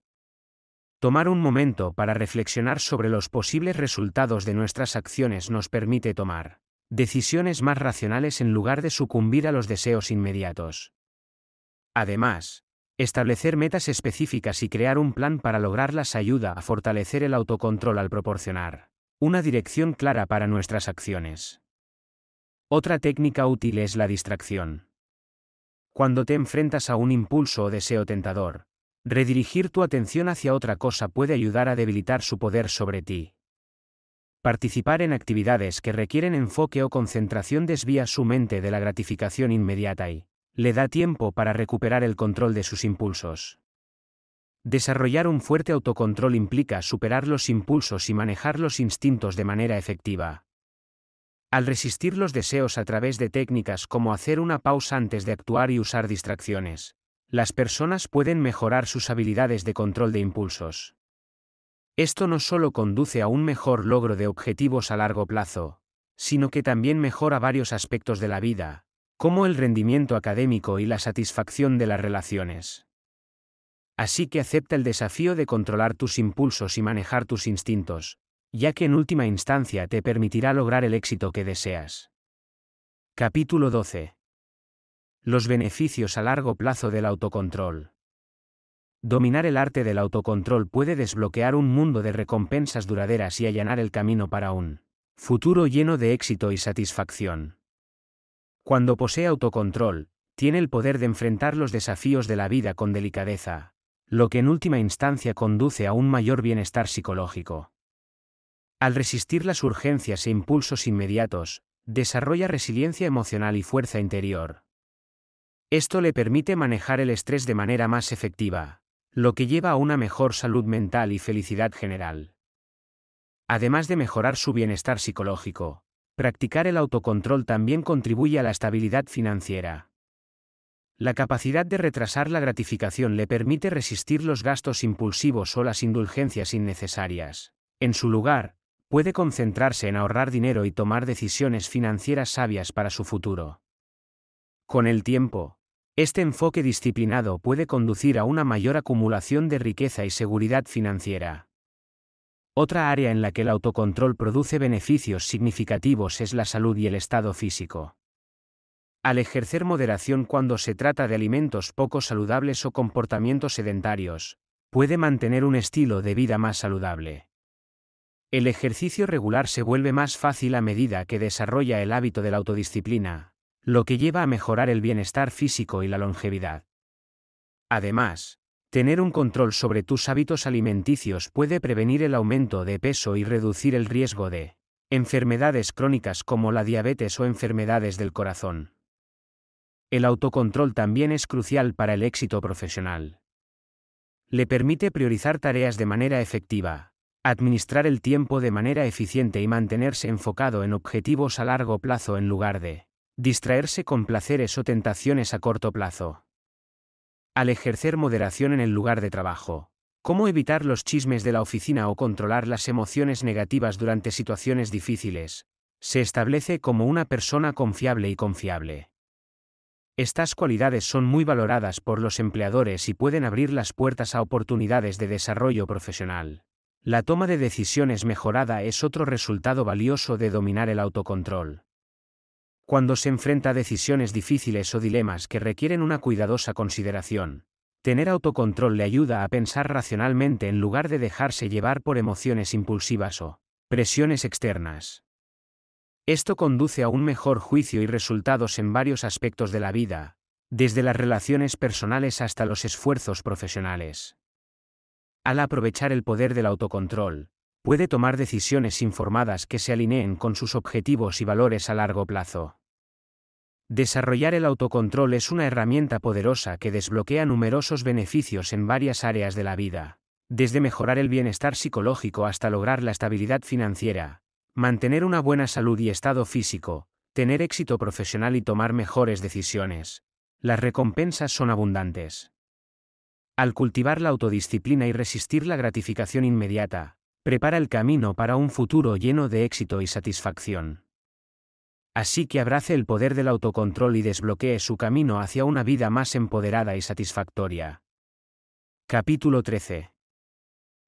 Tomar un momento para reflexionar sobre los posibles resultados de nuestras acciones nos permite tomar decisiones más racionales en lugar de sucumbir a los deseos inmediatos. Además, Establecer metas específicas y crear un plan para lograrlas ayuda a fortalecer el autocontrol al proporcionar una dirección clara para nuestras acciones. Otra técnica útil es la distracción. Cuando te enfrentas a un impulso o deseo tentador, redirigir tu atención hacia otra cosa puede ayudar a debilitar su poder sobre ti. Participar en actividades que requieren enfoque o concentración desvía su mente de la gratificación inmediata y le da tiempo para recuperar el control de sus impulsos. Desarrollar un fuerte autocontrol implica superar los impulsos y manejar los instintos de manera efectiva. Al resistir los deseos a través de técnicas como hacer una pausa antes de actuar y usar distracciones, las personas pueden mejorar sus habilidades de control de impulsos. Esto no solo conduce a un mejor logro de objetivos a largo plazo, sino que también mejora varios aspectos de la vida, como el rendimiento académico y la satisfacción de las relaciones. Así que acepta el desafío de controlar tus impulsos y manejar tus instintos, ya que en última instancia te permitirá lograr el éxito que deseas. Capítulo 12. Los beneficios a largo plazo del autocontrol. Dominar el arte del autocontrol puede desbloquear un mundo de recompensas duraderas y allanar el camino para un futuro lleno de éxito y satisfacción. Cuando posee autocontrol, tiene el poder de enfrentar los desafíos de la vida con delicadeza, lo que en última instancia conduce a un mayor bienestar psicológico. Al resistir las urgencias e impulsos inmediatos, desarrolla resiliencia emocional y fuerza interior. Esto le permite manejar el estrés de manera más efectiva, lo que lleva a una mejor salud mental y felicidad general. Además de mejorar su bienestar psicológico, practicar el autocontrol también contribuye a la estabilidad financiera. La capacidad de retrasar la gratificación le permite resistir los gastos impulsivos o las indulgencias innecesarias. En su lugar, puede concentrarse en ahorrar dinero y tomar decisiones financieras sabias para su futuro. Con el tiempo, este enfoque disciplinado puede conducir a una mayor acumulación de riqueza y seguridad financiera. Otra área en la que el autocontrol produce beneficios significativos es la salud y el estado físico. Al ejercer moderación cuando se trata de alimentos poco saludables o comportamientos sedentarios, puede mantener un estilo de vida más saludable. El ejercicio regular se vuelve más fácil a medida que desarrolla el hábito de la autodisciplina, lo que lleva a mejorar el bienestar físico y la longevidad. Además, Tener un control sobre tus hábitos alimenticios puede prevenir el aumento de peso y reducir el riesgo de enfermedades crónicas como la diabetes o enfermedades del corazón. El autocontrol también es crucial para el éxito profesional. Le permite priorizar tareas de manera efectiva, administrar el tiempo de manera eficiente y mantenerse enfocado en objetivos a largo plazo en lugar de distraerse con placeres o tentaciones a corto plazo al ejercer moderación en el lugar de trabajo. ¿Cómo evitar los chismes de la oficina o controlar las emociones negativas durante situaciones difíciles? Se establece como una persona confiable y confiable. Estas cualidades son muy valoradas por los empleadores y pueden abrir las puertas a oportunidades de desarrollo profesional. La toma de decisiones mejorada es otro resultado valioso de dominar el autocontrol. Cuando se enfrenta a decisiones difíciles o dilemas que requieren una cuidadosa consideración, tener autocontrol le ayuda a pensar racionalmente en lugar de dejarse llevar por emociones impulsivas o presiones externas. Esto conduce a un mejor juicio y resultados en varios aspectos de la vida, desde las relaciones personales hasta los esfuerzos profesionales. Al aprovechar el poder del autocontrol, puede tomar decisiones informadas que se alineen con sus objetivos y valores a largo plazo. Desarrollar el autocontrol es una herramienta poderosa que desbloquea numerosos beneficios en varias áreas de la vida, desde mejorar el bienestar psicológico hasta lograr la estabilidad financiera, mantener una buena salud y estado físico, tener éxito profesional y tomar mejores decisiones. Las recompensas son abundantes. Al cultivar la autodisciplina y resistir la gratificación inmediata, prepara el camino para un futuro lleno de éxito y satisfacción así que abrace el poder del autocontrol y desbloquee su camino hacia una vida más empoderada y satisfactoria. Capítulo 13.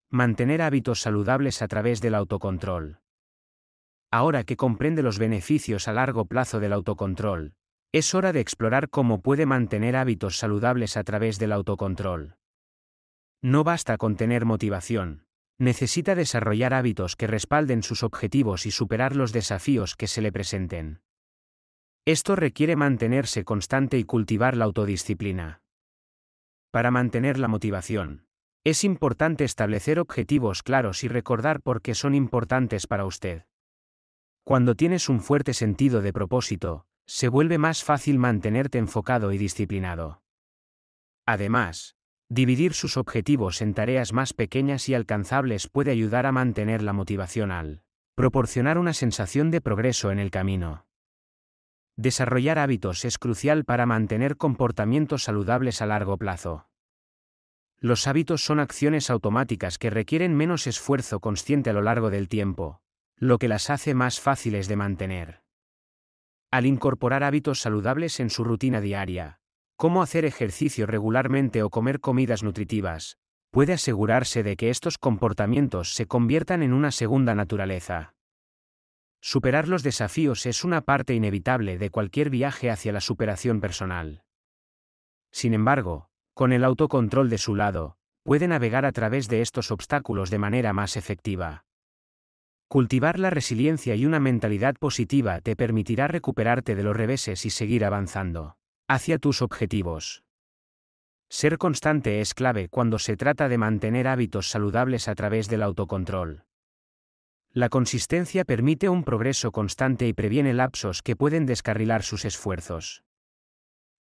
Mantener hábitos saludables a través del autocontrol. Ahora que comprende los beneficios a largo plazo del autocontrol, es hora de explorar cómo puede mantener hábitos saludables a través del autocontrol. No basta con tener motivación, necesita desarrollar hábitos que respalden sus objetivos y superar los desafíos que se le presenten. Esto requiere mantenerse constante y cultivar la autodisciplina. Para mantener la motivación, es importante establecer objetivos claros y recordar por qué son importantes para usted. Cuando tienes un fuerte sentido de propósito, se vuelve más fácil mantenerte enfocado y disciplinado. Además, Dividir sus objetivos en tareas más pequeñas y alcanzables puede ayudar a mantener la motivación al proporcionar una sensación de progreso en el camino. Desarrollar hábitos es crucial para mantener comportamientos saludables a largo plazo. Los hábitos son acciones automáticas que requieren menos esfuerzo consciente a lo largo del tiempo, lo que las hace más fáciles de mantener. Al incorporar hábitos saludables en su rutina diaria, cómo hacer ejercicio regularmente o comer comidas nutritivas, puede asegurarse de que estos comportamientos se conviertan en una segunda naturaleza. Superar los desafíos es una parte inevitable de cualquier viaje hacia la superación personal. Sin embargo, con el autocontrol de su lado, puede navegar a través de estos obstáculos de manera más efectiva. Cultivar la resiliencia y una mentalidad positiva te permitirá recuperarte de los reveses y seguir avanzando hacia tus objetivos. Ser constante es clave cuando se trata de mantener hábitos saludables a través del autocontrol. La consistencia permite un progreso constante y previene lapsos que pueden descarrilar sus esfuerzos.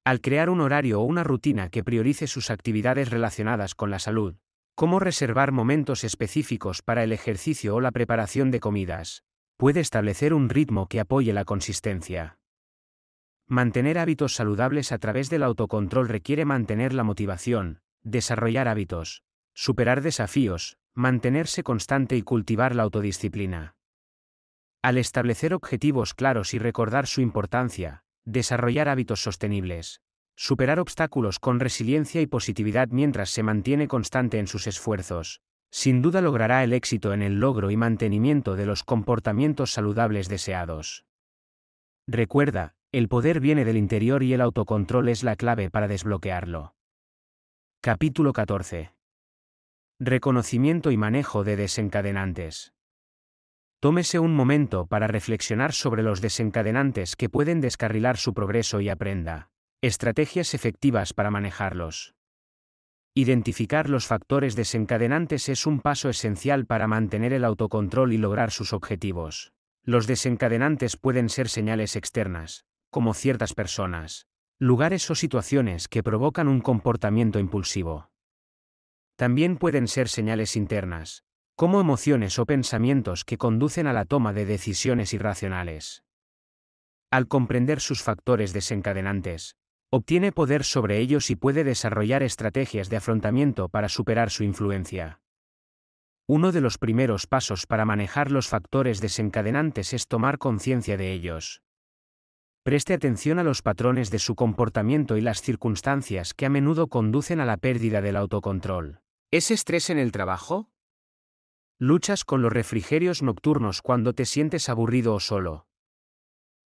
Al crear un horario o una rutina que priorice sus actividades relacionadas con la salud, como reservar momentos específicos para el ejercicio o la preparación de comidas, puede establecer un ritmo que apoye la consistencia. Mantener hábitos saludables a través del autocontrol requiere mantener la motivación, desarrollar hábitos, superar desafíos, mantenerse constante y cultivar la autodisciplina. Al establecer objetivos claros y recordar su importancia, desarrollar hábitos sostenibles, superar obstáculos con resiliencia y positividad mientras se mantiene constante en sus esfuerzos, sin duda logrará el éxito en el logro y mantenimiento de los comportamientos saludables deseados. Recuerda, el poder viene del interior y el autocontrol es la clave para desbloquearlo. Capítulo 14. Reconocimiento y manejo de desencadenantes. Tómese un momento para reflexionar sobre los desencadenantes que pueden descarrilar su progreso y aprenda. Estrategias efectivas para manejarlos. Identificar los factores desencadenantes es un paso esencial para mantener el autocontrol y lograr sus objetivos. Los desencadenantes pueden ser señales externas, como ciertas personas, lugares o situaciones que provocan un comportamiento impulsivo. También pueden ser señales internas, como emociones o pensamientos que conducen a la toma de decisiones irracionales. Al comprender sus factores desencadenantes, obtiene poder sobre ellos y puede desarrollar estrategias de afrontamiento para superar su influencia. Uno de los primeros pasos para manejar los factores desencadenantes es tomar conciencia de ellos. Preste atención a los patrones de su comportamiento y las circunstancias que a menudo conducen a la pérdida del autocontrol. ¿Es estrés en el trabajo? Luchas con los refrigerios nocturnos cuando te sientes aburrido o solo.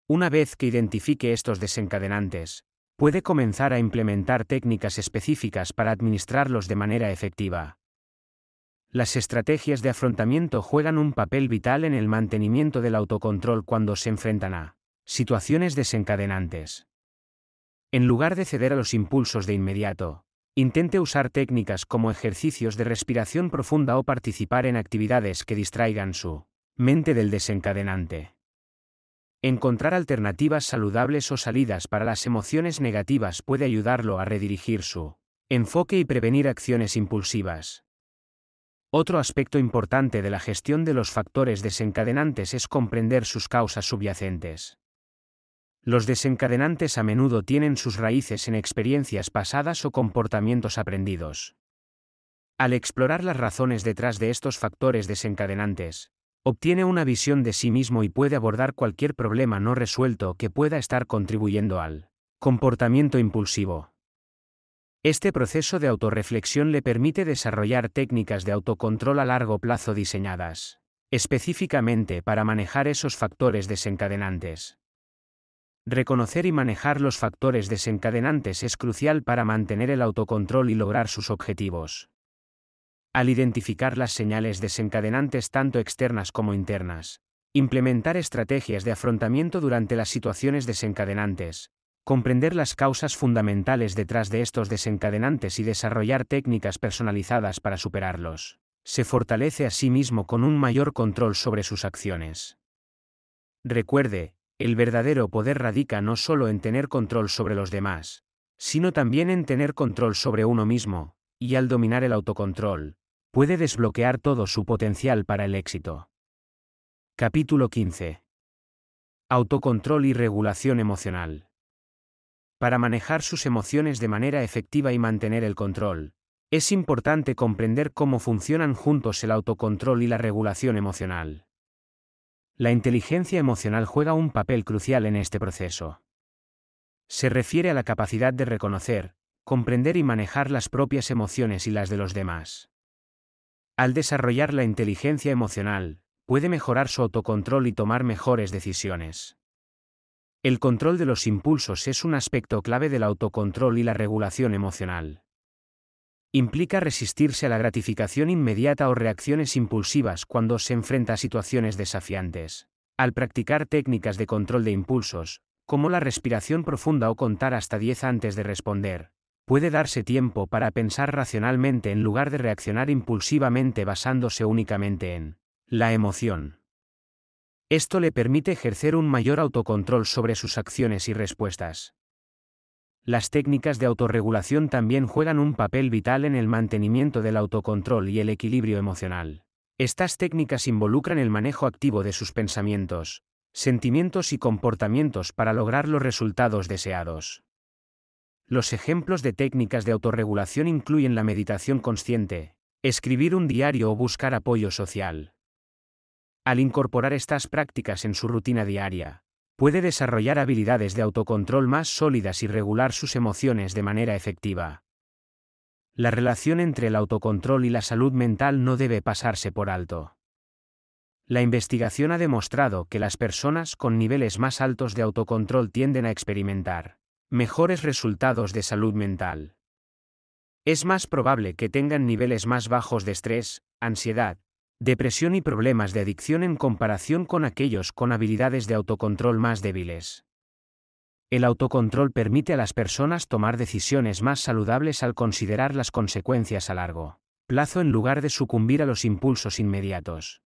Una vez que identifique estos desencadenantes, puede comenzar a implementar técnicas específicas para administrarlos de manera efectiva. Las estrategias de afrontamiento juegan un papel vital en el mantenimiento del autocontrol cuando se enfrentan a Situaciones desencadenantes. En lugar de ceder a los impulsos de inmediato, intente usar técnicas como ejercicios de respiración profunda o participar en actividades que distraigan su mente del desencadenante. Encontrar alternativas saludables o salidas para las emociones negativas puede ayudarlo a redirigir su enfoque y prevenir acciones impulsivas. Otro aspecto importante de la gestión de los factores desencadenantes es comprender sus causas subyacentes. Los desencadenantes a menudo tienen sus raíces en experiencias pasadas o comportamientos aprendidos. Al explorar las razones detrás de estos factores desencadenantes, obtiene una visión de sí mismo y puede abordar cualquier problema no resuelto que pueda estar contribuyendo al comportamiento impulsivo. Este proceso de autorreflexión le permite desarrollar técnicas de autocontrol a largo plazo diseñadas específicamente para manejar esos factores desencadenantes. Reconocer y manejar los factores desencadenantes es crucial para mantener el autocontrol y lograr sus objetivos. Al identificar las señales desencadenantes tanto externas como internas, implementar estrategias de afrontamiento durante las situaciones desencadenantes, comprender las causas fundamentales detrás de estos desencadenantes y desarrollar técnicas personalizadas para superarlos, se fortalece a sí mismo con un mayor control sobre sus acciones. Recuerde, el verdadero poder radica no solo en tener control sobre los demás, sino también en tener control sobre uno mismo, y al dominar el autocontrol, puede desbloquear todo su potencial para el éxito. Capítulo 15. Autocontrol y regulación emocional. Para manejar sus emociones de manera efectiva y mantener el control, es importante comprender cómo funcionan juntos el autocontrol y la regulación emocional. La inteligencia emocional juega un papel crucial en este proceso. Se refiere a la capacidad de reconocer, comprender y manejar las propias emociones y las de los demás. Al desarrollar la inteligencia emocional, puede mejorar su autocontrol y tomar mejores decisiones. El control de los impulsos es un aspecto clave del autocontrol y la regulación emocional implica resistirse a la gratificación inmediata o reacciones impulsivas cuando se enfrenta a situaciones desafiantes. Al practicar técnicas de control de impulsos, como la respiración profunda o contar hasta 10 antes de responder, puede darse tiempo para pensar racionalmente en lugar de reaccionar impulsivamente basándose únicamente en la emoción. Esto le permite ejercer un mayor autocontrol sobre sus acciones y respuestas. Las técnicas de autorregulación también juegan un papel vital en el mantenimiento del autocontrol y el equilibrio emocional. Estas técnicas involucran el manejo activo de sus pensamientos, sentimientos y comportamientos para lograr los resultados deseados. Los ejemplos de técnicas de autorregulación incluyen la meditación consciente, escribir un diario o buscar apoyo social. Al incorporar estas prácticas en su rutina diaria, puede desarrollar habilidades de autocontrol más sólidas y regular sus emociones de manera efectiva. La relación entre el autocontrol y la salud mental no debe pasarse por alto. La investigación ha demostrado que las personas con niveles más altos de autocontrol tienden a experimentar mejores resultados de salud mental. Es más probable que tengan niveles más bajos de estrés, ansiedad, depresión y problemas de adicción en comparación con aquellos con habilidades de autocontrol más débiles. El autocontrol permite a las personas tomar decisiones más saludables al considerar las consecuencias a largo plazo en lugar de sucumbir a los impulsos inmediatos.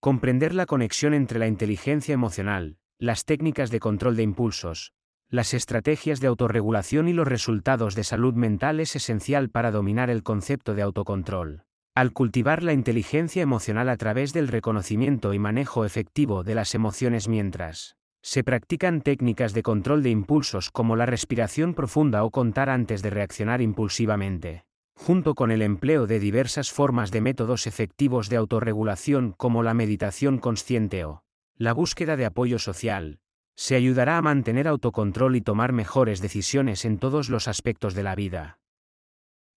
Comprender la conexión entre la inteligencia emocional, las técnicas de control de impulsos, las estrategias de autorregulación y los resultados de salud mental es esencial para dominar el concepto de autocontrol. Al cultivar la inteligencia emocional a través del reconocimiento y manejo efectivo de las emociones mientras se practican técnicas de control de impulsos como la respiración profunda o contar antes de reaccionar impulsivamente, junto con el empleo de diversas formas de métodos efectivos de autorregulación como la meditación consciente o la búsqueda de apoyo social, se ayudará a mantener autocontrol y tomar mejores decisiones en todos los aspectos de la vida.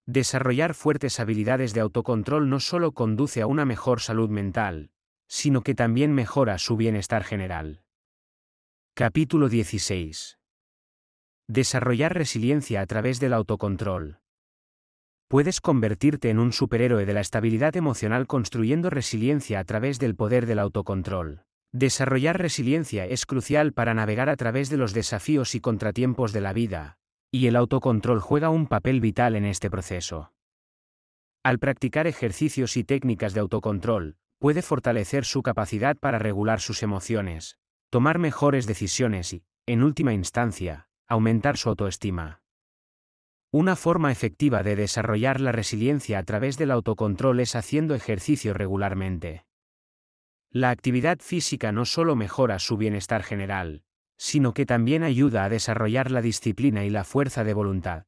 Desarrollar fuertes habilidades de autocontrol no solo conduce a una mejor salud mental, sino que también mejora su bienestar general. Capítulo 16. Desarrollar resiliencia a través del autocontrol. Puedes convertirte en un superhéroe de la estabilidad emocional construyendo resiliencia a través del poder del autocontrol. Desarrollar resiliencia es crucial para navegar a través de los desafíos y contratiempos de la vida, y el autocontrol juega un papel vital en este proceso. Al practicar ejercicios y técnicas de autocontrol, puede fortalecer su capacidad para regular sus emociones, tomar mejores decisiones y, en última instancia, aumentar su autoestima. Una forma efectiva de desarrollar la resiliencia a través del autocontrol es haciendo ejercicio regularmente. La actividad física no solo mejora su bienestar general, sino que también ayuda a desarrollar la disciplina y la fuerza de voluntad.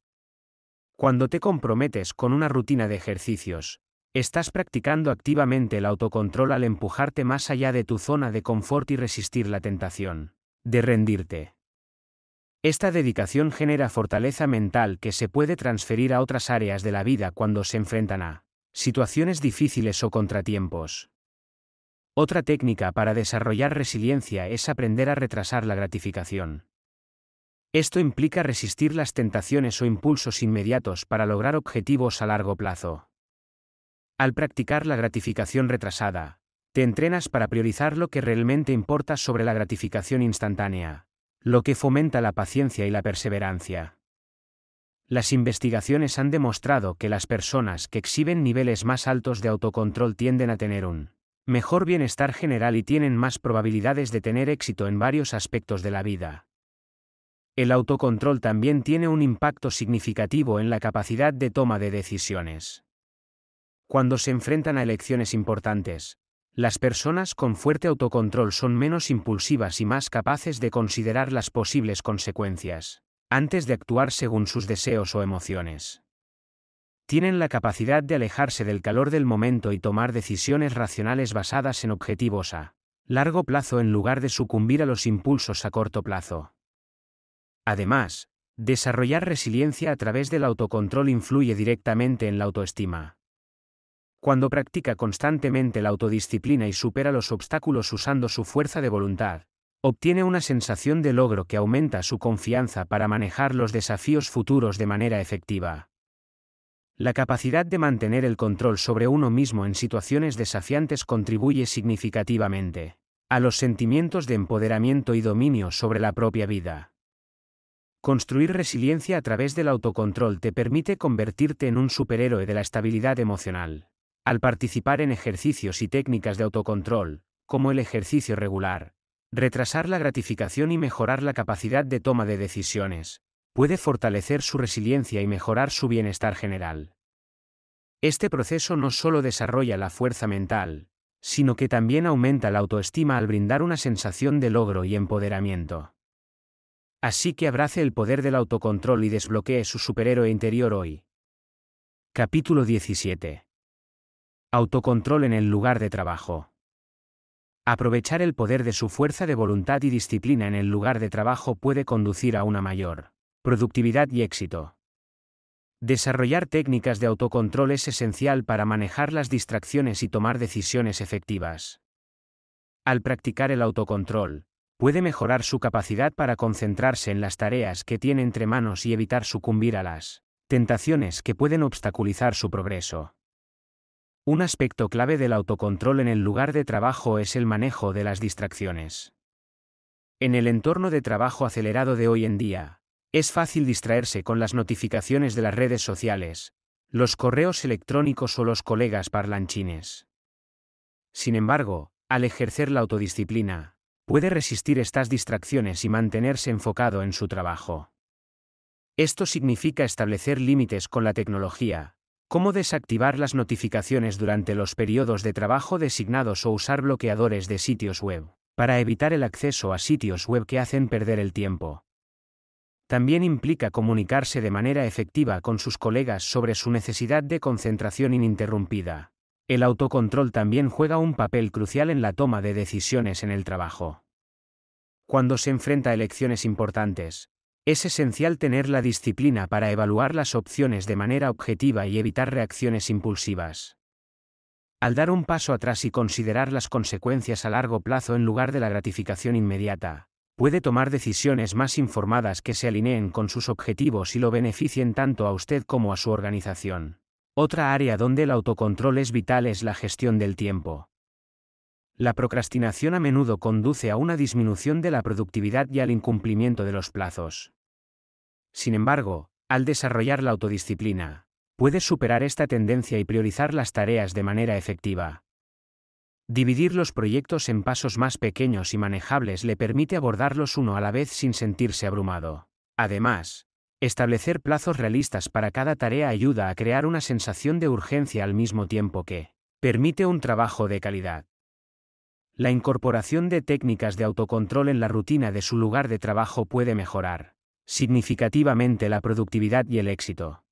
Cuando te comprometes con una rutina de ejercicios, estás practicando activamente el autocontrol al empujarte más allá de tu zona de confort y resistir la tentación de rendirte. Esta dedicación genera fortaleza mental que se puede transferir a otras áreas de la vida cuando se enfrentan a situaciones difíciles o contratiempos. Otra técnica para desarrollar resiliencia es aprender a retrasar la gratificación. Esto implica resistir las tentaciones o impulsos inmediatos para lograr objetivos a largo plazo. Al practicar la gratificación retrasada, te entrenas para priorizar lo que realmente importa sobre la gratificación instantánea, lo que fomenta la paciencia y la perseverancia. Las investigaciones han demostrado que las personas que exhiben niveles más altos de autocontrol tienden a tener un mejor bienestar general y tienen más probabilidades de tener éxito en varios aspectos de la vida. El autocontrol también tiene un impacto significativo en la capacidad de toma de decisiones. Cuando se enfrentan a elecciones importantes, las personas con fuerte autocontrol son menos impulsivas y más capaces de considerar las posibles consecuencias, antes de actuar según sus deseos o emociones tienen la capacidad de alejarse del calor del momento y tomar decisiones racionales basadas en objetivos a largo plazo en lugar de sucumbir a los impulsos a corto plazo. Además, desarrollar resiliencia a través del autocontrol influye directamente en la autoestima. Cuando practica constantemente la autodisciplina y supera los obstáculos usando su fuerza de voluntad, obtiene una sensación de logro que aumenta su confianza para manejar los desafíos futuros de manera efectiva. La capacidad de mantener el control sobre uno mismo en situaciones desafiantes contribuye significativamente a los sentimientos de empoderamiento y dominio sobre la propia vida. Construir resiliencia a través del autocontrol te permite convertirte en un superhéroe de la estabilidad emocional. Al participar en ejercicios y técnicas de autocontrol, como el ejercicio regular, retrasar la gratificación y mejorar la capacidad de toma de decisiones, puede fortalecer su resiliencia y mejorar su bienestar general. Este proceso no solo desarrolla la fuerza mental, sino que también aumenta la autoestima al brindar una sensación de logro y empoderamiento. Así que abrace el poder del autocontrol y desbloquee su superhéroe interior hoy. Capítulo 17. Autocontrol en el lugar de trabajo. Aprovechar el poder de su fuerza de voluntad y disciplina en el lugar de trabajo puede conducir a una mayor productividad y éxito. Desarrollar técnicas de autocontrol es esencial para manejar las distracciones y tomar decisiones efectivas. Al practicar el autocontrol, puede mejorar su capacidad para concentrarse en las tareas que tiene entre manos y evitar sucumbir a las tentaciones que pueden obstaculizar su progreso. Un aspecto clave del autocontrol en el lugar de trabajo es el manejo de las distracciones. En el entorno de trabajo acelerado de hoy en día, es fácil distraerse con las notificaciones de las redes sociales, los correos electrónicos o los colegas parlanchines. Sin embargo, al ejercer la autodisciplina, puede resistir estas distracciones y mantenerse enfocado en su trabajo. Esto significa establecer límites con la tecnología, como desactivar las notificaciones durante los periodos de trabajo designados o usar bloqueadores de sitios web, para evitar el acceso a sitios web que hacen perder el tiempo también implica comunicarse de manera efectiva con sus colegas sobre su necesidad de concentración ininterrumpida. El autocontrol también juega un papel crucial en la toma de decisiones en el trabajo. Cuando se enfrenta a elecciones importantes, es esencial tener la disciplina para evaluar las opciones de manera objetiva y evitar reacciones impulsivas. Al dar un paso atrás y considerar las consecuencias a largo plazo en lugar de la gratificación inmediata, puede tomar decisiones más informadas que se alineen con sus objetivos y lo beneficien tanto a usted como a su organización. Otra área donde el autocontrol es vital es la gestión del tiempo. La procrastinación a menudo conduce a una disminución de la productividad y al incumplimiento de los plazos. Sin embargo, al desarrollar la autodisciplina, puede superar esta tendencia y priorizar las tareas de manera efectiva. Dividir los proyectos en pasos más pequeños y manejables le permite abordarlos uno a la vez sin sentirse abrumado. Además, establecer plazos realistas para cada tarea ayuda a crear una sensación de urgencia al mismo tiempo que permite un trabajo de calidad. La incorporación de técnicas de autocontrol en la rutina de su lugar de trabajo puede mejorar significativamente la productividad y el éxito.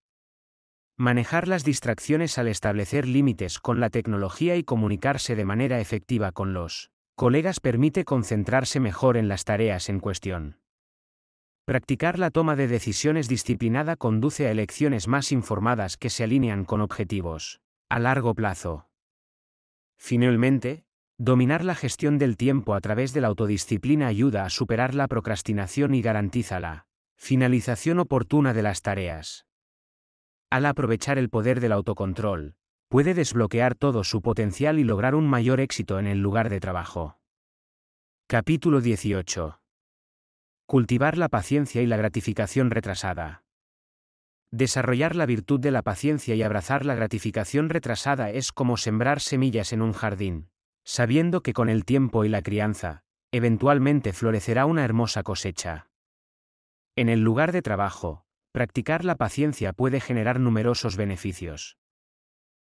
Manejar las distracciones al establecer límites con la tecnología y comunicarse de manera efectiva con los colegas permite concentrarse mejor en las tareas en cuestión. Practicar la toma de decisiones disciplinada conduce a elecciones más informadas que se alinean con objetivos a largo plazo. Finalmente, dominar la gestión del tiempo a través de la autodisciplina ayuda a superar la procrastinación y garantiza la finalización oportuna de las tareas al aprovechar el poder del autocontrol, puede desbloquear todo su potencial y lograr un mayor éxito en el lugar de trabajo. Capítulo 18. Cultivar la paciencia y la gratificación retrasada. Desarrollar la virtud de la paciencia y abrazar la gratificación retrasada es como sembrar semillas en un jardín, sabiendo que con el tiempo y la crianza, eventualmente florecerá una hermosa cosecha. En el lugar de trabajo, Practicar la paciencia puede generar numerosos beneficios.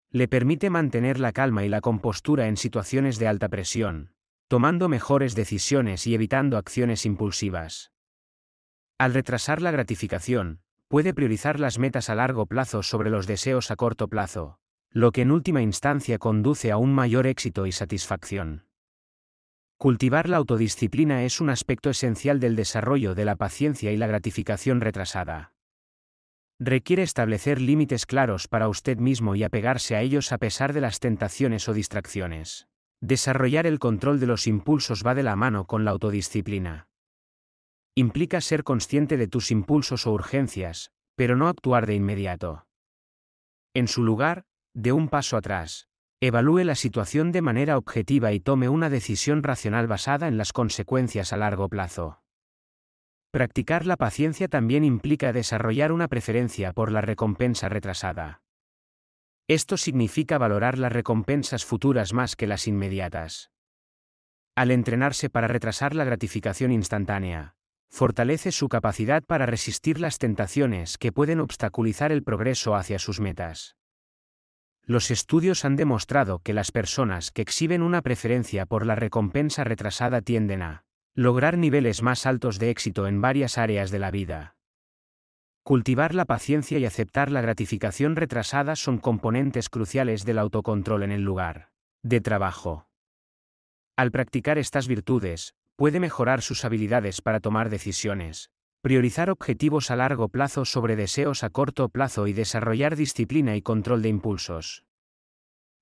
Le permite mantener la calma y la compostura en situaciones de alta presión, tomando mejores decisiones y evitando acciones impulsivas. Al retrasar la gratificación, puede priorizar las metas a largo plazo sobre los deseos a corto plazo, lo que en última instancia conduce a un mayor éxito y satisfacción. Cultivar la autodisciplina es un aspecto esencial del desarrollo de la paciencia y la gratificación retrasada. Requiere establecer límites claros para usted mismo y apegarse a ellos a pesar de las tentaciones o distracciones. Desarrollar el control de los impulsos va de la mano con la autodisciplina. Implica ser consciente de tus impulsos o urgencias, pero no actuar de inmediato. En su lugar, de un paso atrás, evalúe la situación de manera objetiva y tome una decisión racional basada en las consecuencias a largo plazo. Practicar la paciencia también implica desarrollar una preferencia por la recompensa retrasada. Esto significa valorar las recompensas futuras más que las inmediatas. Al entrenarse para retrasar la gratificación instantánea, fortalece su capacidad para resistir las tentaciones que pueden obstaculizar el progreso hacia sus metas. Los estudios han demostrado que las personas que exhiben una preferencia por la recompensa retrasada tienden a Lograr niveles más altos de éxito en varias áreas de la vida. Cultivar la paciencia y aceptar la gratificación retrasada son componentes cruciales del autocontrol en el lugar de trabajo. Al practicar estas virtudes, puede mejorar sus habilidades para tomar decisiones, priorizar objetivos a largo plazo sobre deseos a corto plazo y desarrollar disciplina y control de impulsos.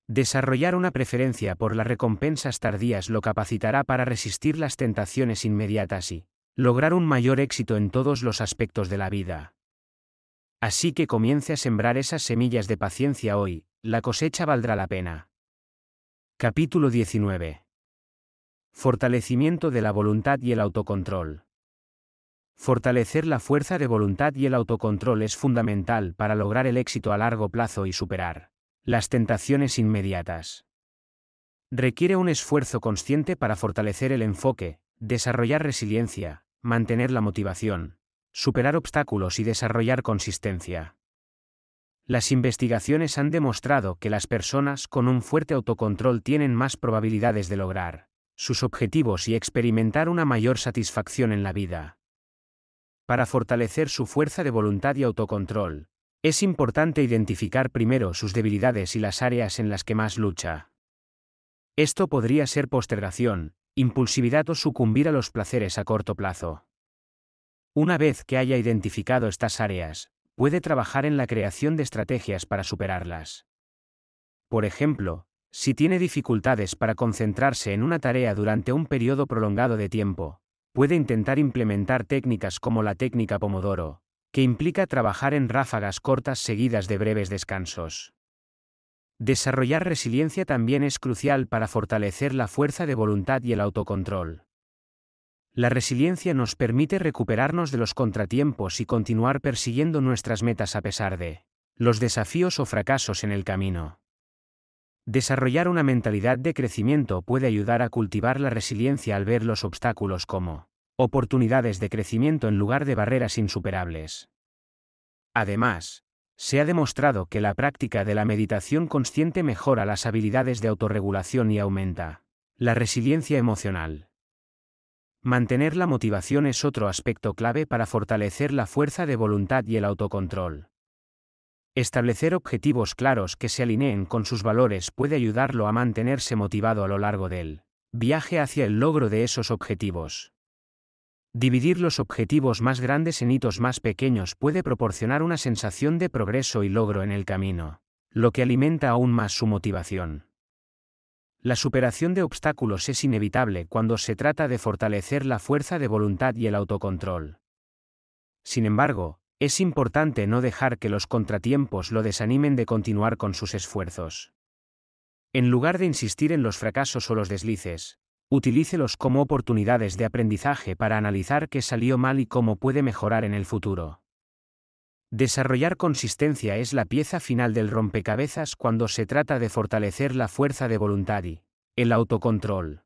Desarrollar una preferencia por las recompensas tardías lo capacitará para resistir las tentaciones inmediatas y lograr un mayor éxito en todos los aspectos de la vida. Así que comience a sembrar esas semillas de paciencia hoy, la cosecha valdrá la pena. Capítulo 19. Fortalecimiento de la voluntad y el autocontrol. Fortalecer la fuerza de voluntad y el autocontrol es fundamental para lograr el éxito a largo plazo y superar las tentaciones inmediatas. Requiere un esfuerzo consciente para fortalecer el enfoque, desarrollar resiliencia, mantener la motivación, superar obstáculos y desarrollar consistencia. Las investigaciones han demostrado que las personas con un fuerte autocontrol tienen más probabilidades de lograr sus objetivos y experimentar una mayor satisfacción en la vida. Para fortalecer su fuerza de voluntad y autocontrol, es importante identificar primero sus debilidades y las áreas en las que más lucha. Esto podría ser postergación, impulsividad o sucumbir a los placeres a corto plazo. Una vez que haya identificado estas áreas, puede trabajar en la creación de estrategias para superarlas. Por ejemplo, si tiene dificultades para concentrarse en una tarea durante un periodo prolongado de tiempo, puede intentar implementar técnicas como la técnica Pomodoro, que implica trabajar en ráfagas cortas seguidas de breves descansos. Desarrollar resiliencia también es crucial para fortalecer la fuerza de voluntad y el autocontrol. La resiliencia nos permite recuperarnos de los contratiempos y continuar persiguiendo nuestras metas a pesar de los desafíos o fracasos en el camino. Desarrollar una mentalidad de crecimiento puede ayudar a cultivar la resiliencia al ver los obstáculos como oportunidades de crecimiento en lugar de barreras insuperables. Además, se ha demostrado que la práctica de la meditación consciente mejora las habilidades de autorregulación y aumenta la resiliencia emocional. Mantener la motivación es otro aspecto clave para fortalecer la fuerza de voluntad y el autocontrol. Establecer objetivos claros que se alineen con sus valores puede ayudarlo a mantenerse motivado a lo largo del viaje hacia el logro de esos objetivos. Dividir los objetivos más grandes en hitos más pequeños puede proporcionar una sensación de progreso y logro en el camino, lo que alimenta aún más su motivación. La superación de obstáculos es inevitable cuando se trata de fortalecer la fuerza de voluntad y el autocontrol. Sin embargo, es importante no dejar que los contratiempos lo desanimen de continuar con sus esfuerzos. En lugar de insistir en los fracasos o los deslices, Utilícelos como oportunidades de aprendizaje para analizar qué salió mal y cómo puede mejorar en el futuro. Desarrollar consistencia es la pieza final del rompecabezas cuando se trata de fortalecer la fuerza de voluntad y el autocontrol.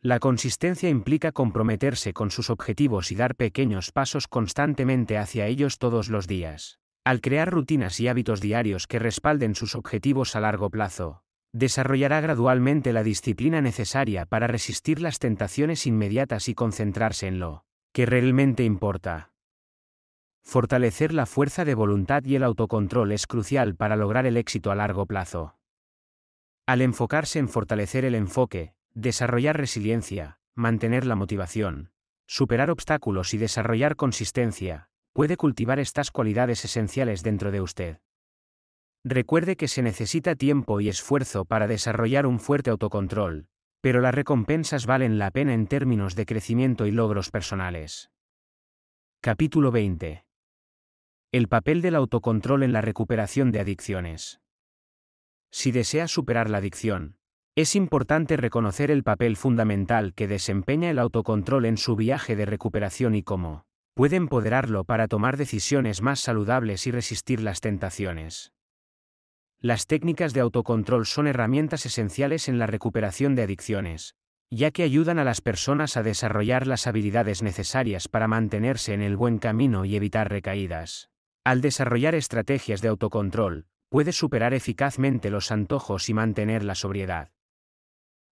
La consistencia implica comprometerse con sus objetivos y dar pequeños pasos constantemente hacia ellos todos los días, al crear rutinas y hábitos diarios que respalden sus objetivos a largo plazo desarrollará gradualmente la disciplina necesaria para resistir las tentaciones inmediatas y concentrarse en lo que realmente importa. Fortalecer la fuerza de voluntad y el autocontrol es crucial para lograr el éxito a largo plazo. Al enfocarse en fortalecer el enfoque, desarrollar resiliencia, mantener la motivación, superar obstáculos y desarrollar consistencia, puede cultivar estas cualidades esenciales dentro de usted. Recuerde que se necesita tiempo y esfuerzo para desarrollar un fuerte autocontrol, pero las recompensas valen la pena en términos de crecimiento y logros personales. Capítulo 20. El papel del autocontrol en la recuperación de adicciones. Si desea superar la adicción, es importante reconocer el papel fundamental que desempeña el autocontrol en su viaje de recuperación y cómo puede empoderarlo para tomar decisiones más saludables y resistir las tentaciones. Las técnicas de autocontrol son herramientas esenciales en la recuperación de adicciones, ya que ayudan a las personas a desarrollar las habilidades necesarias para mantenerse en el buen camino y evitar recaídas. Al desarrollar estrategias de autocontrol, puede superar eficazmente los antojos y mantener la sobriedad.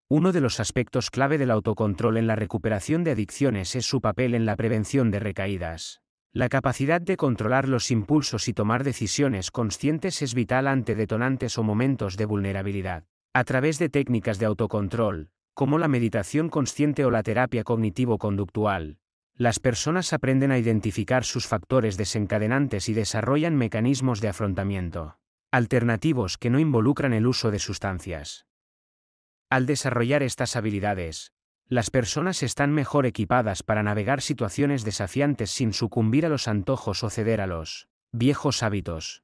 Uno de los aspectos clave del autocontrol en la recuperación de adicciones es su papel en la prevención de recaídas. La capacidad de controlar los impulsos y tomar decisiones conscientes es vital ante detonantes o momentos de vulnerabilidad. A través de técnicas de autocontrol, como la meditación consciente o la terapia cognitivo-conductual, las personas aprenden a identificar sus factores desencadenantes y desarrollan mecanismos de afrontamiento, alternativos que no involucran el uso de sustancias. Al desarrollar estas habilidades, las personas están mejor equipadas para navegar situaciones desafiantes sin sucumbir a los antojos o ceder a los viejos hábitos.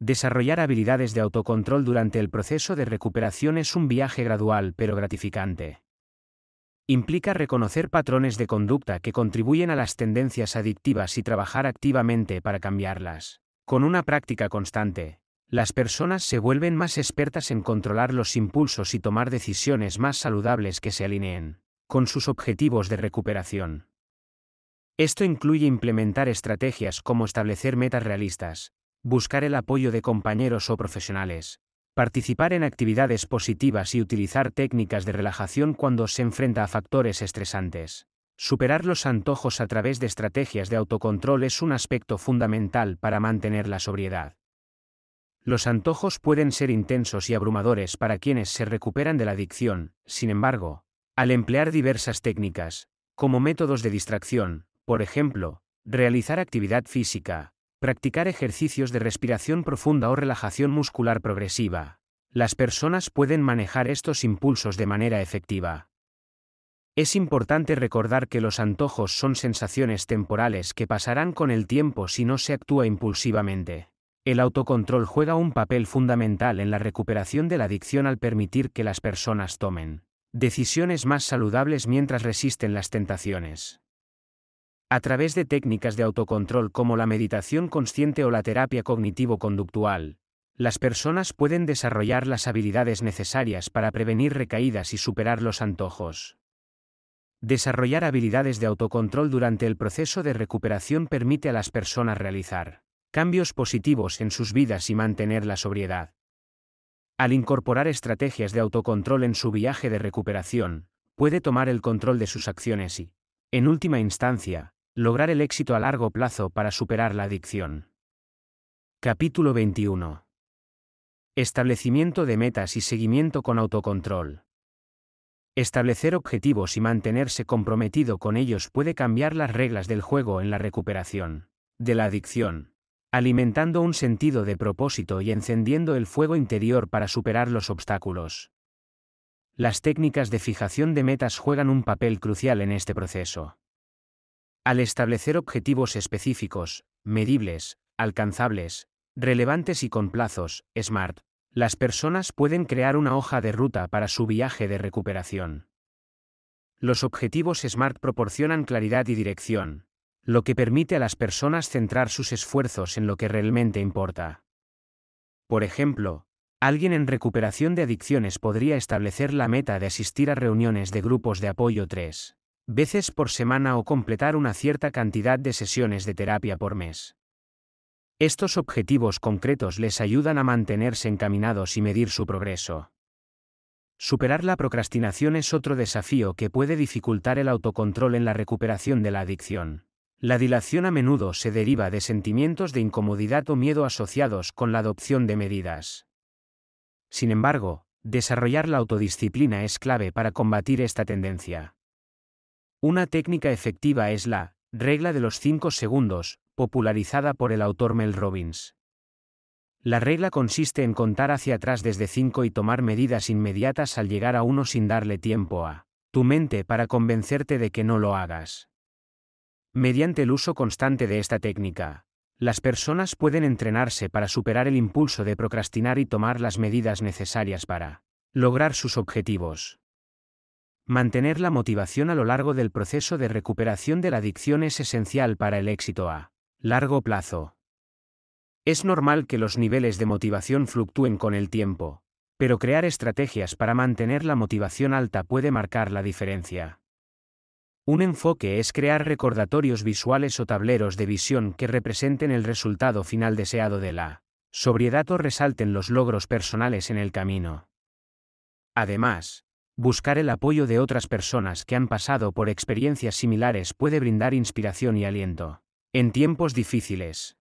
Desarrollar habilidades de autocontrol durante el proceso de recuperación es un viaje gradual pero gratificante. Implica reconocer patrones de conducta que contribuyen a las tendencias adictivas y trabajar activamente para cambiarlas. Con una práctica constante, las personas se vuelven más expertas en controlar los impulsos y tomar decisiones más saludables que se alineen con sus objetivos de recuperación. Esto incluye implementar estrategias como establecer metas realistas, buscar el apoyo de compañeros o profesionales, participar en actividades positivas y utilizar técnicas de relajación cuando se enfrenta a factores estresantes. Superar los antojos a través de estrategias de autocontrol es un aspecto fundamental para mantener la sobriedad. Los antojos pueden ser intensos y abrumadores para quienes se recuperan de la adicción, sin embargo, al emplear diversas técnicas, como métodos de distracción, por ejemplo, realizar actividad física, practicar ejercicios de respiración profunda o relajación muscular progresiva, las personas pueden manejar estos impulsos de manera efectiva. Es importante recordar que los antojos son sensaciones temporales que pasarán con el tiempo si no se actúa impulsivamente. El autocontrol juega un papel fundamental en la recuperación de la adicción al permitir que las personas tomen decisiones más saludables mientras resisten las tentaciones. A través de técnicas de autocontrol como la meditación consciente o la terapia cognitivo-conductual, las personas pueden desarrollar las habilidades necesarias para prevenir recaídas y superar los antojos. Desarrollar habilidades de autocontrol durante el proceso de recuperación permite a las personas realizar cambios positivos en sus vidas y mantener la sobriedad. Al incorporar estrategias de autocontrol en su viaje de recuperación, puede tomar el control de sus acciones y, en última instancia, lograr el éxito a largo plazo para superar la adicción. Capítulo 21. Establecimiento de metas y seguimiento con autocontrol. Establecer objetivos y mantenerse comprometido con ellos puede cambiar las reglas del juego en la recuperación de la adicción alimentando un sentido de propósito y encendiendo el fuego interior para superar los obstáculos. Las técnicas de fijación de metas juegan un papel crucial en este proceso. Al establecer objetivos específicos, medibles, alcanzables, relevantes y con plazos, SMART, las personas pueden crear una hoja de ruta para su viaje de recuperación. Los objetivos SMART proporcionan claridad y dirección, lo que permite a las personas centrar sus esfuerzos en lo que realmente importa. Por ejemplo, alguien en recuperación de adicciones podría establecer la meta de asistir a reuniones de grupos de apoyo tres veces por semana o completar una cierta cantidad de sesiones de terapia por mes. Estos objetivos concretos les ayudan a mantenerse encaminados y medir su progreso. Superar la procrastinación es otro desafío que puede dificultar el autocontrol en la recuperación de la adicción. La dilación a menudo se deriva de sentimientos de incomodidad o miedo asociados con la adopción de medidas. Sin embargo, desarrollar la autodisciplina es clave para combatir esta tendencia. Una técnica efectiva es la regla de los cinco segundos, popularizada por el autor Mel Robbins. La regla consiste en contar hacia atrás desde cinco y tomar medidas inmediatas al llegar a uno sin darle tiempo a tu mente para convencerte de que no lo hagas. Mediante el uso constante de esta técnica, las personas pueden entrenarse para superar el impulso de procrastinar y tomar las medidas necesarias para lograr sus objetivos. Mantener la motivación a lo largo del proceso de recuperación de la adicción es esencial para el éxito a largo plazo. Es normal que los niveles de motivación fluctúen con el tiempo, pero crear estrategias para mantener la motivación alta puede marcar la diferencia. Un enfoque es crear recordatorios visuales o tableros de visión que representen el resultado final deseado de la sobriedad o resalten los logros personales en el camino. Además, buscar el apoyo de otras personas que han pasado por experiencias similares puede brindar inspiración y aliento. En tiempos difíciles,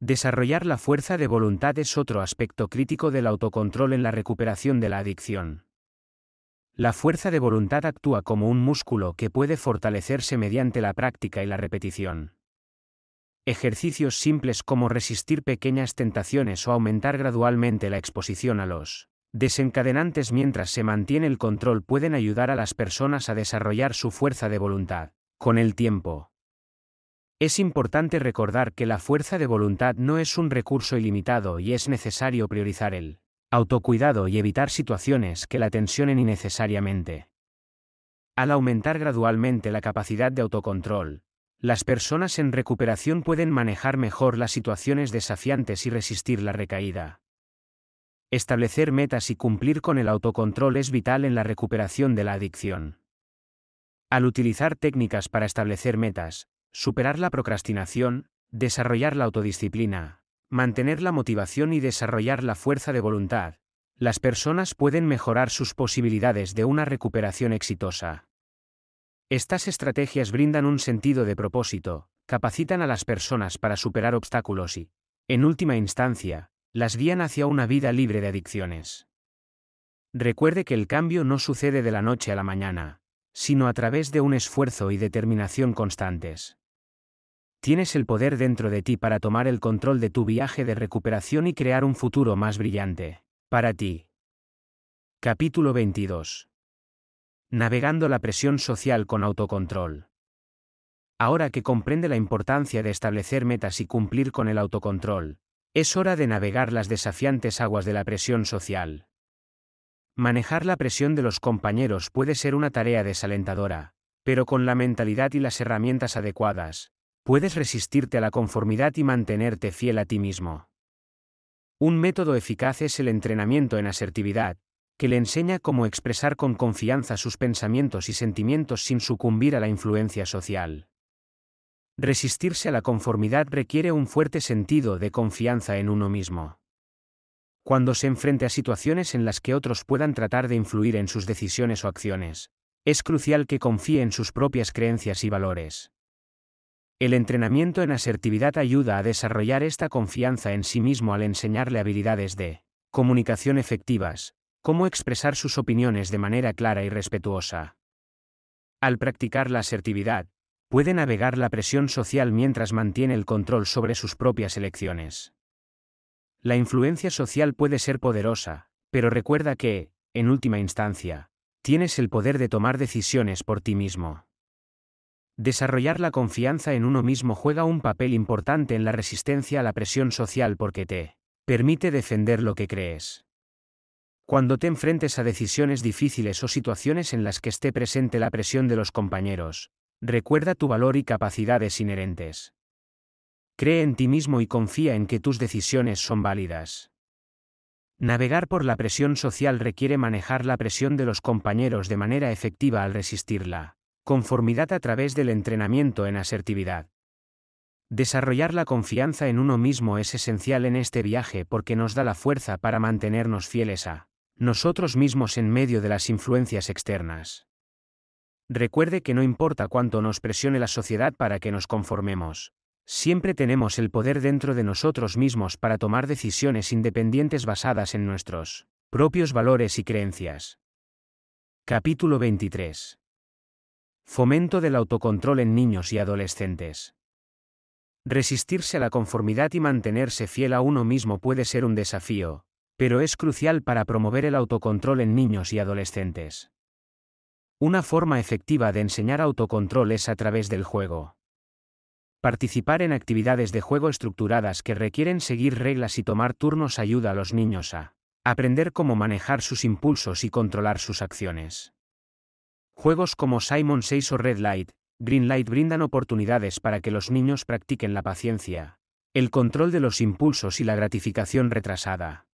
desarrollar la fuerza de voluntad es otro aspecto crítico del autocontrol en la recuperación de la adicción. La fuerza de voluntad actúa como un músculo que puede fortalecerse mediante la práctica y la repetición. Ejercicios simples como resistir pequeñas tentaciones o aumentar gradualmente la exposición a los desencadenantes mientras se mantiene el control pueden ayudar a las personas a desarrollar su fuerza de voluntad con el tiempo. Es importante recordar que la fuerza de voluntad no es un recurso ilimitado y es necesario priorizar el Autocuidado y evitar situaciones que la tensionen innecesariamente. Al aumentar gradualmente la capacidad de autocontrol, las personas en recuperación pueden manejar mejor las situaciones desafiantes y resistir la recaída. Establecer metas y cumplir con el autocontrol es vital en la recuperación de la adicción. Al utilizar técnicas para establecer metas, superar la procrastinación, desarrollar la autodisciplina, mantener la motivación y desarrollar la fuerza de voluntad, las personas pueden mejorar sus posibilidades de una recuperación exitosa. Estas estrategias brindan un sentido de propósito, capacitan a las personas para superar obstáculos y, en última instancia, las guían hacia una vida libre de adicciones. Recuerde que el cambio no sucede de la noche a la mañana, sino a través de un esfuerzo y determinación constantes. Tienes el poder dentro de ti para tomar el control de tu viaje de recuperación y crear un futuro más brillante. Para ti. Capítulo 22. Navegando la presión social con autocontrol. Ahora que comprende la importancia de establecer metas y cumplir con el autocontrol, es hora de navegar las desafiantes aguas de la presión social. Manejar la presión de los compañeros puede ser una tarea desalentadora, pero con la mentalidad y las herramientas adecuadas, puedes resistirte a la conformidad y mantenerte fiel a ti mismo. Un método eficaz es el entrenamiento en asertividad, que le enseña cómo expresar con confianza sus pensamientos y sentimientos sin sucumbir a la influencia social. Resistirse a la conformidad requiere un fuerte sentido de confianza en uno mismo. Cuando se enfrente a situaciones en las que otros puedan tratar de influir en sus decisiones o acciones, es crucial que confíe en sus propias creencias y valores. El entrenamiento en asertividad ayuda a desarrollar esta confianza en sí mismo al enseñarle habilidades de comunicación efectivas, cómo expresar sus opiniones de manera clara y respetuosa. Al practicar la asertividad, puede navegar la presión social mientras mantiene el control sobre sus propias elecciones. La influencia social puede ser poderosa, pero recuerda que, en última instancia, tienes el poder de tomar decisiones por ti mismo. Desarrollar la confianza en uno mismo juega un papel importante en la resistencia a la presión social porque te permite defender lo que crees. Cuando te enfrentes a decisiones difíciles o situaciones en las que esté presente la presión de los compañeros, recuerda tu valor y capacidades inherentes. Cree en ti mismo y confía en que tus decisiones son válidas. Navegar por la presión social requiere manejar la presión de los compañeros de manera efectiva al resistirla. Conformidad a través del entrenamiento en asertividad. Desarrollar la confianza en uno mismo es esencial en este viaje porque nos da la fuerza para mantenernos fieles a nosotros mismos en medio de las influencias externas. Recuerde que no importa cuánto nos presione la sociedad para que nos conformemos, siempre tenemos el poder dentro de nosotros mismos para tomar decisiones independientes basadas en nuestros propios valores y creencias. Capítulo 23. Fomento del autocontrol en niños y adolescentes. Resistirse a la conformidad y mantenerse fiel a uno mismo puede ser un desafío, pero es crucial para promover el autocontrol en niños y adolescentes. Una forma efectiva de enseñar autocontrol es a través del juego. Participar en actividades de juego estructuradas que requieren seguir reglas y tomar turnos ayuda a los niños a aprender cómo manejar sus impulsos y controlar sus acciones. Juegos como Simon 6 o Red Light, Green Light brindan oportunidades para que los niños practiquen la paciencia, el control de los impulsos y la gratificación retrasada.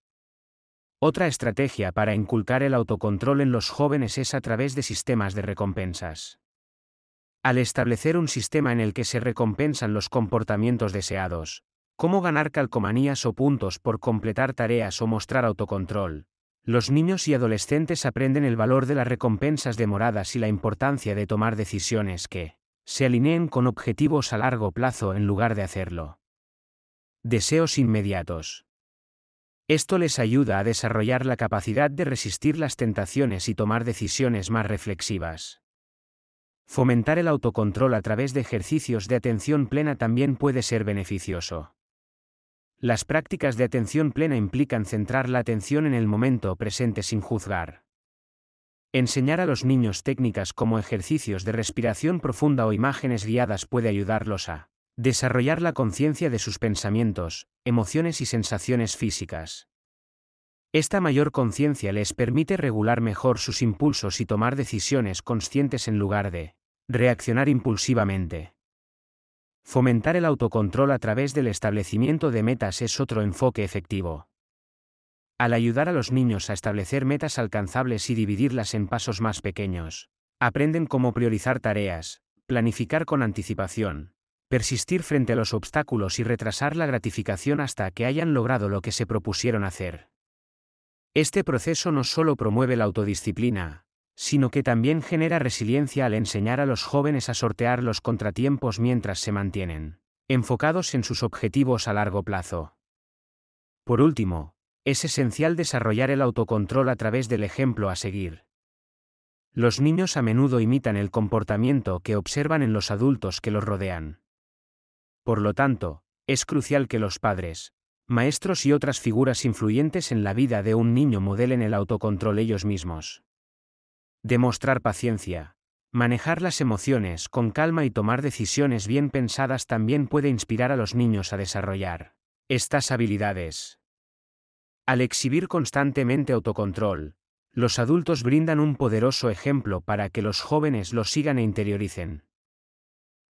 Otra estrategia para inculcar el autocontrol en los jóvenes es a través de sistemas de recompensas. Al establecer un sistema en el que se recompensan los comportamientos deseados, como ganar calcomanías o puntos por completar tareas o mostrar autocontrol, los niños y adolescentes aprenden el valor de las recompensas demoradas y la importancia de tomar decisiones que se alineen con objetivos a largo plazo en lugar de hacerlo. Deseos inmediatos. Esto les ayuda a desarrollar la capacidad de resistir las tentaciones y tomar decisiones más reflexivas. Fomentar el autocontrol a través de ejercicios de atención plena también puede ser beneficioso. Las prácticas de atención plena implican centrar la atención en el momento presente sin juzgar. Enseñar a los niños técnicas como ejercicios de respiración profunda o imágenes guiadas puede ayudarlos a desarrollar la conciencia de sus pensamientos, emociones y sensaciones físicas. Esta mayor conciencia les permite regular mejor sus impulsos y tomar decisiones conscientes en lugar de reaccionar impulsivamente. Fomentar el autocontrol a través del establecimiento de metas es otro enfoque efectivo. Al ayudar a los niños a establecer metas alcanzables y dividirlas en pasos más pequeños, aprenden cómo priorizar tareas, planificar con anticipación, persistir frente a los obstáculos y retrasar la gratificación hasta que hayan logrado lo que se propusieron hacer. Este proceso no solo promueve la autodisciplina, sino que también genera resiliencia al enseñar a los jóvenes a sortear los contratiempos mientras se mantienen enfocados en sus objetivos a largo plazo. Por último, es esencial desarrollar el autocontrol a través del ejemplo a seguir. Los niños a menudo imitan el comportamiento que observan en los adultos que los rodean. Por lo tanto, es crucial que los padres, maestros y otras figuras influyentes en la vida de un niño modelen el autocontrol ellos mismos. Demostrar paciencia. Manejar las emociones con calma y tomar decisiones bien pensadas también puede inspirar a los niños a desarrollar estas habilidades. Al exhibir constantemente autocontrol, los adultos brindan un poderoso ejemplo para que los jóvenes lo sigan e interioricen.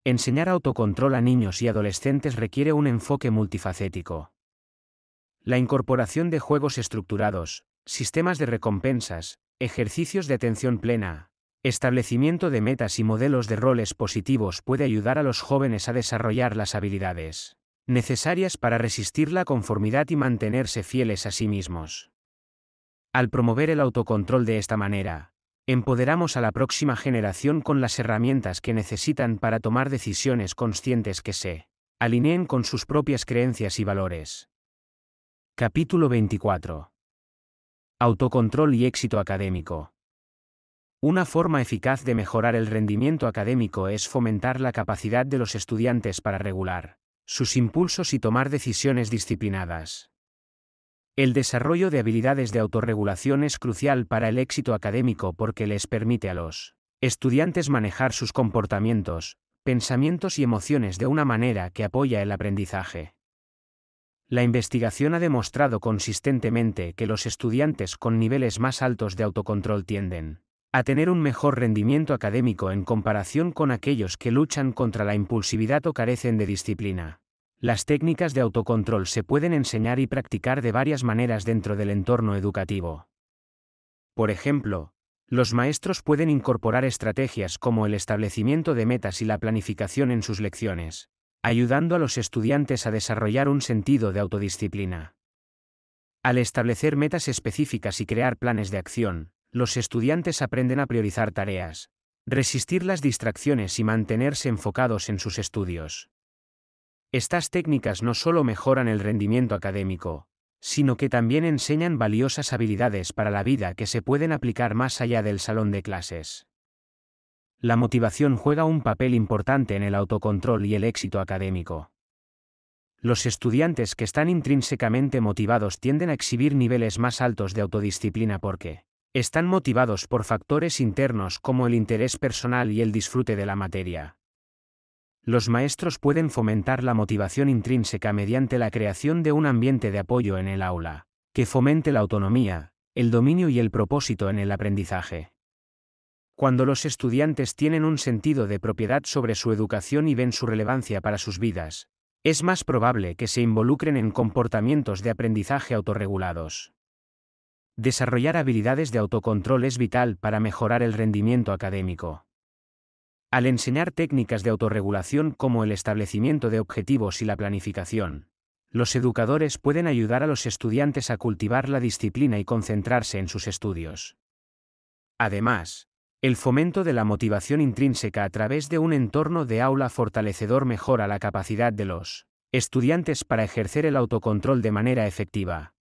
Enseñar autocontrol a niños y adolescentes requiere un enfoque multifacético. La incorporación de juegos estructurados, sistemas de recompensas, Ejercicios de atención plena. Establecimiento de metas y modelos de roles positivos puede ayudar a los jóvenes a desarrollar las habilidades necesarias para resistir la conformidad y mantenerse fieles a sí mismos. Al promover el autocontrol de esta manera, empoderamos a la próxima generación con las herramientas que necesitan para tomar decisiones conscientes que se alineen con sus propias creencias y valores. Capítulo 24 Autocontrol y éxito académico. Una forma eficaz de mejorar el rendimiento académico es fomentar la capacidad de los estudiantes para regular sus impulsos y tomar decisiones disciplinadas. El desarrollo de habilidades de autorregulación es crucial para el éxito académico porque les permite a los estudiantes manejar sus comportamientos, pensamientos y emociones de una manera que apoya el aprendizaje. La investigación ha demostrado consistentemente que los estudiantes con niveles más altos de autocontrol tienden a tener un mejor rendimiento académico en comparación con aquellos que luchan contra la impulsividad o carecen de disciplina. Las técnicas de autocontrol se pueden enseñar y practicar de varias maneras dentro del entorno educativo. Por ejemplo, los maestros pueden incorporar estrategias como el establecimiento de metas y la planificación en sus lecciones, ayudando a los estudiantes a desarrollar un sentido de autodisciplina. Al establecer metas específicas y crear planes de acción, los estudiantes aprenden a priorizar tareas, resistir las distracciones y mantenerse enfocados en sus estudios. Estas técnicas no solo mejoran el rendimiento académico, sino que también enseñan valiosas habilidades para la vida que se pueden aplicar más allá del salón de clases. La motivación juega un papel importante en el autocontrol y el éxito académico. Los estudiantes que están intrínsecamente motivados tienden a exhibir niveles más altos de autodisciplina porque están motivados por factores internos como el interés personal y el disfrute de la materia. Los maestros pueden fomentar la motivación intrínseca mediante la creación de un ambiente de apoyo en el aula, que fomente la autonomía, el dominio y el propósito en el aprendizaje cuando los estudiantes tienen un sentido de propiedad sobre su educación y ven su relevancia para sus vidas, es más probable que se involucren en comportamientos de aprendizaje autorregulados. Desarrollar habilidades de autocontrol es vital para mejorar el rendimiento académico. Al enseñar técnicas de autorregulación como el establecimiento de objetivos y la planificación, los educadores pueden ayudar a los estudiantes a cultivar la disciplina y concentrarse en sus estudios. Además, el fomento de la motivación intrínseca a través de un entorno de aula fortalecedor mejora la capacidad de los estudiantes para ejercer el autocontrol de manera efectiva.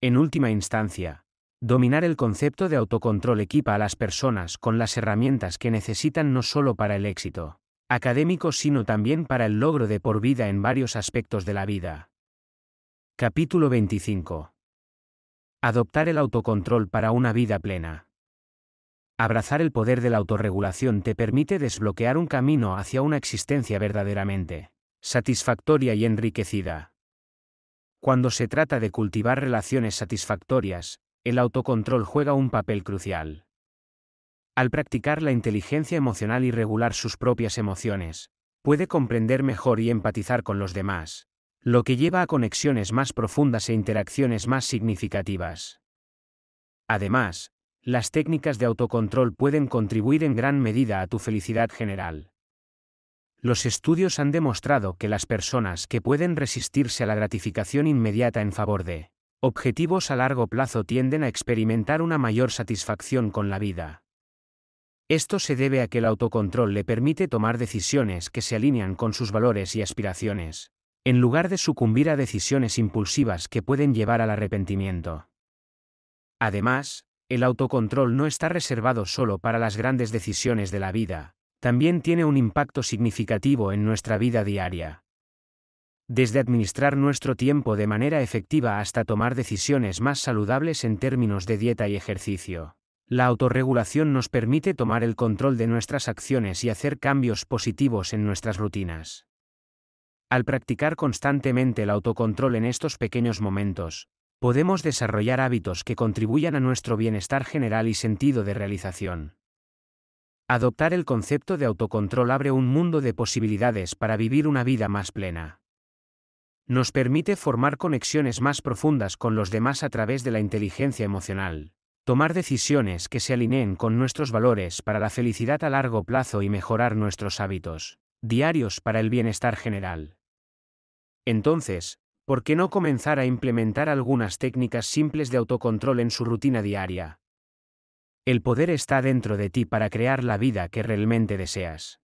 En última instancia, dominar el concepto de autocontrol equipa a las personas con las herramientas que necesitan no solo para el éxito académico, sino también para el logro de por vida en varios aspectos de la vida. Capítulo 25. Adoptar el autocontrol para una vida plena. Abrazar el poder de la autorregulación te permite desbloquear un camino hacia una existencia verdaderamente satisfactoria y enriquecida. Cuando se trata de cultivar relaciones satisfactorias, el autocontrol juega un papel crucial. Al practicar la inteligencia emocional y regular sus propias emociones, puede comprender mejor y empatizar con los demás, lo que lleva a conexiones más profundas e interacciones más significativas. Además, las técnicas de autocontrol pueden contribuir en gran medida a tu felicidad general. Los estudios han demostrado que las personas que pueden resistirse a la gratificación inmediata en favor de objetivos a largo plazo tienden a experimentar una mayor satisfacción con la vida. Esto se debe a que el autocontrol le permite tomar decisiones que se alinean con sus valores y aspiraciones, en lugar de sucumbir a decisiones impulsivas que pueden llevar al arrepentimiento. Además, el autocontrol no está reservado solo para las grandes decisiones de la vida, también tiene un impacto significativo en nuestra vida diaria. Desde administrar nuestro tiempo de manera efectiva hasta tomar decisiones más saludables en términos de dieta y ejercicio. La autorregulación nos permite tomar el control de nuestras acciones y hacer cambios positivos en nuestras rutinas. Al practicar constantemente el autocontrol en estos pequeños momentos, podemos desarrollar hábitos que contribuyan a nuestro bienestar general y sentido de realización. Adoptar el concepto de autocontrol abre un mundo de posibilidades para vivir una vida más plena. Nos permite formar conexiones más profundas con los demás a través de la inteligencia emocional, tomar decisiones que se alineen con nuestros valores para la felicidad a largo plazo y mejorar nuestros hábitos diarios para el bienestar general. Entonces, ¿por qué no comenzar a implementar algunas técnicas simples de autocontrol en su rutina diaria? El poder está dentro de ti para crear la vida que realmente deseas.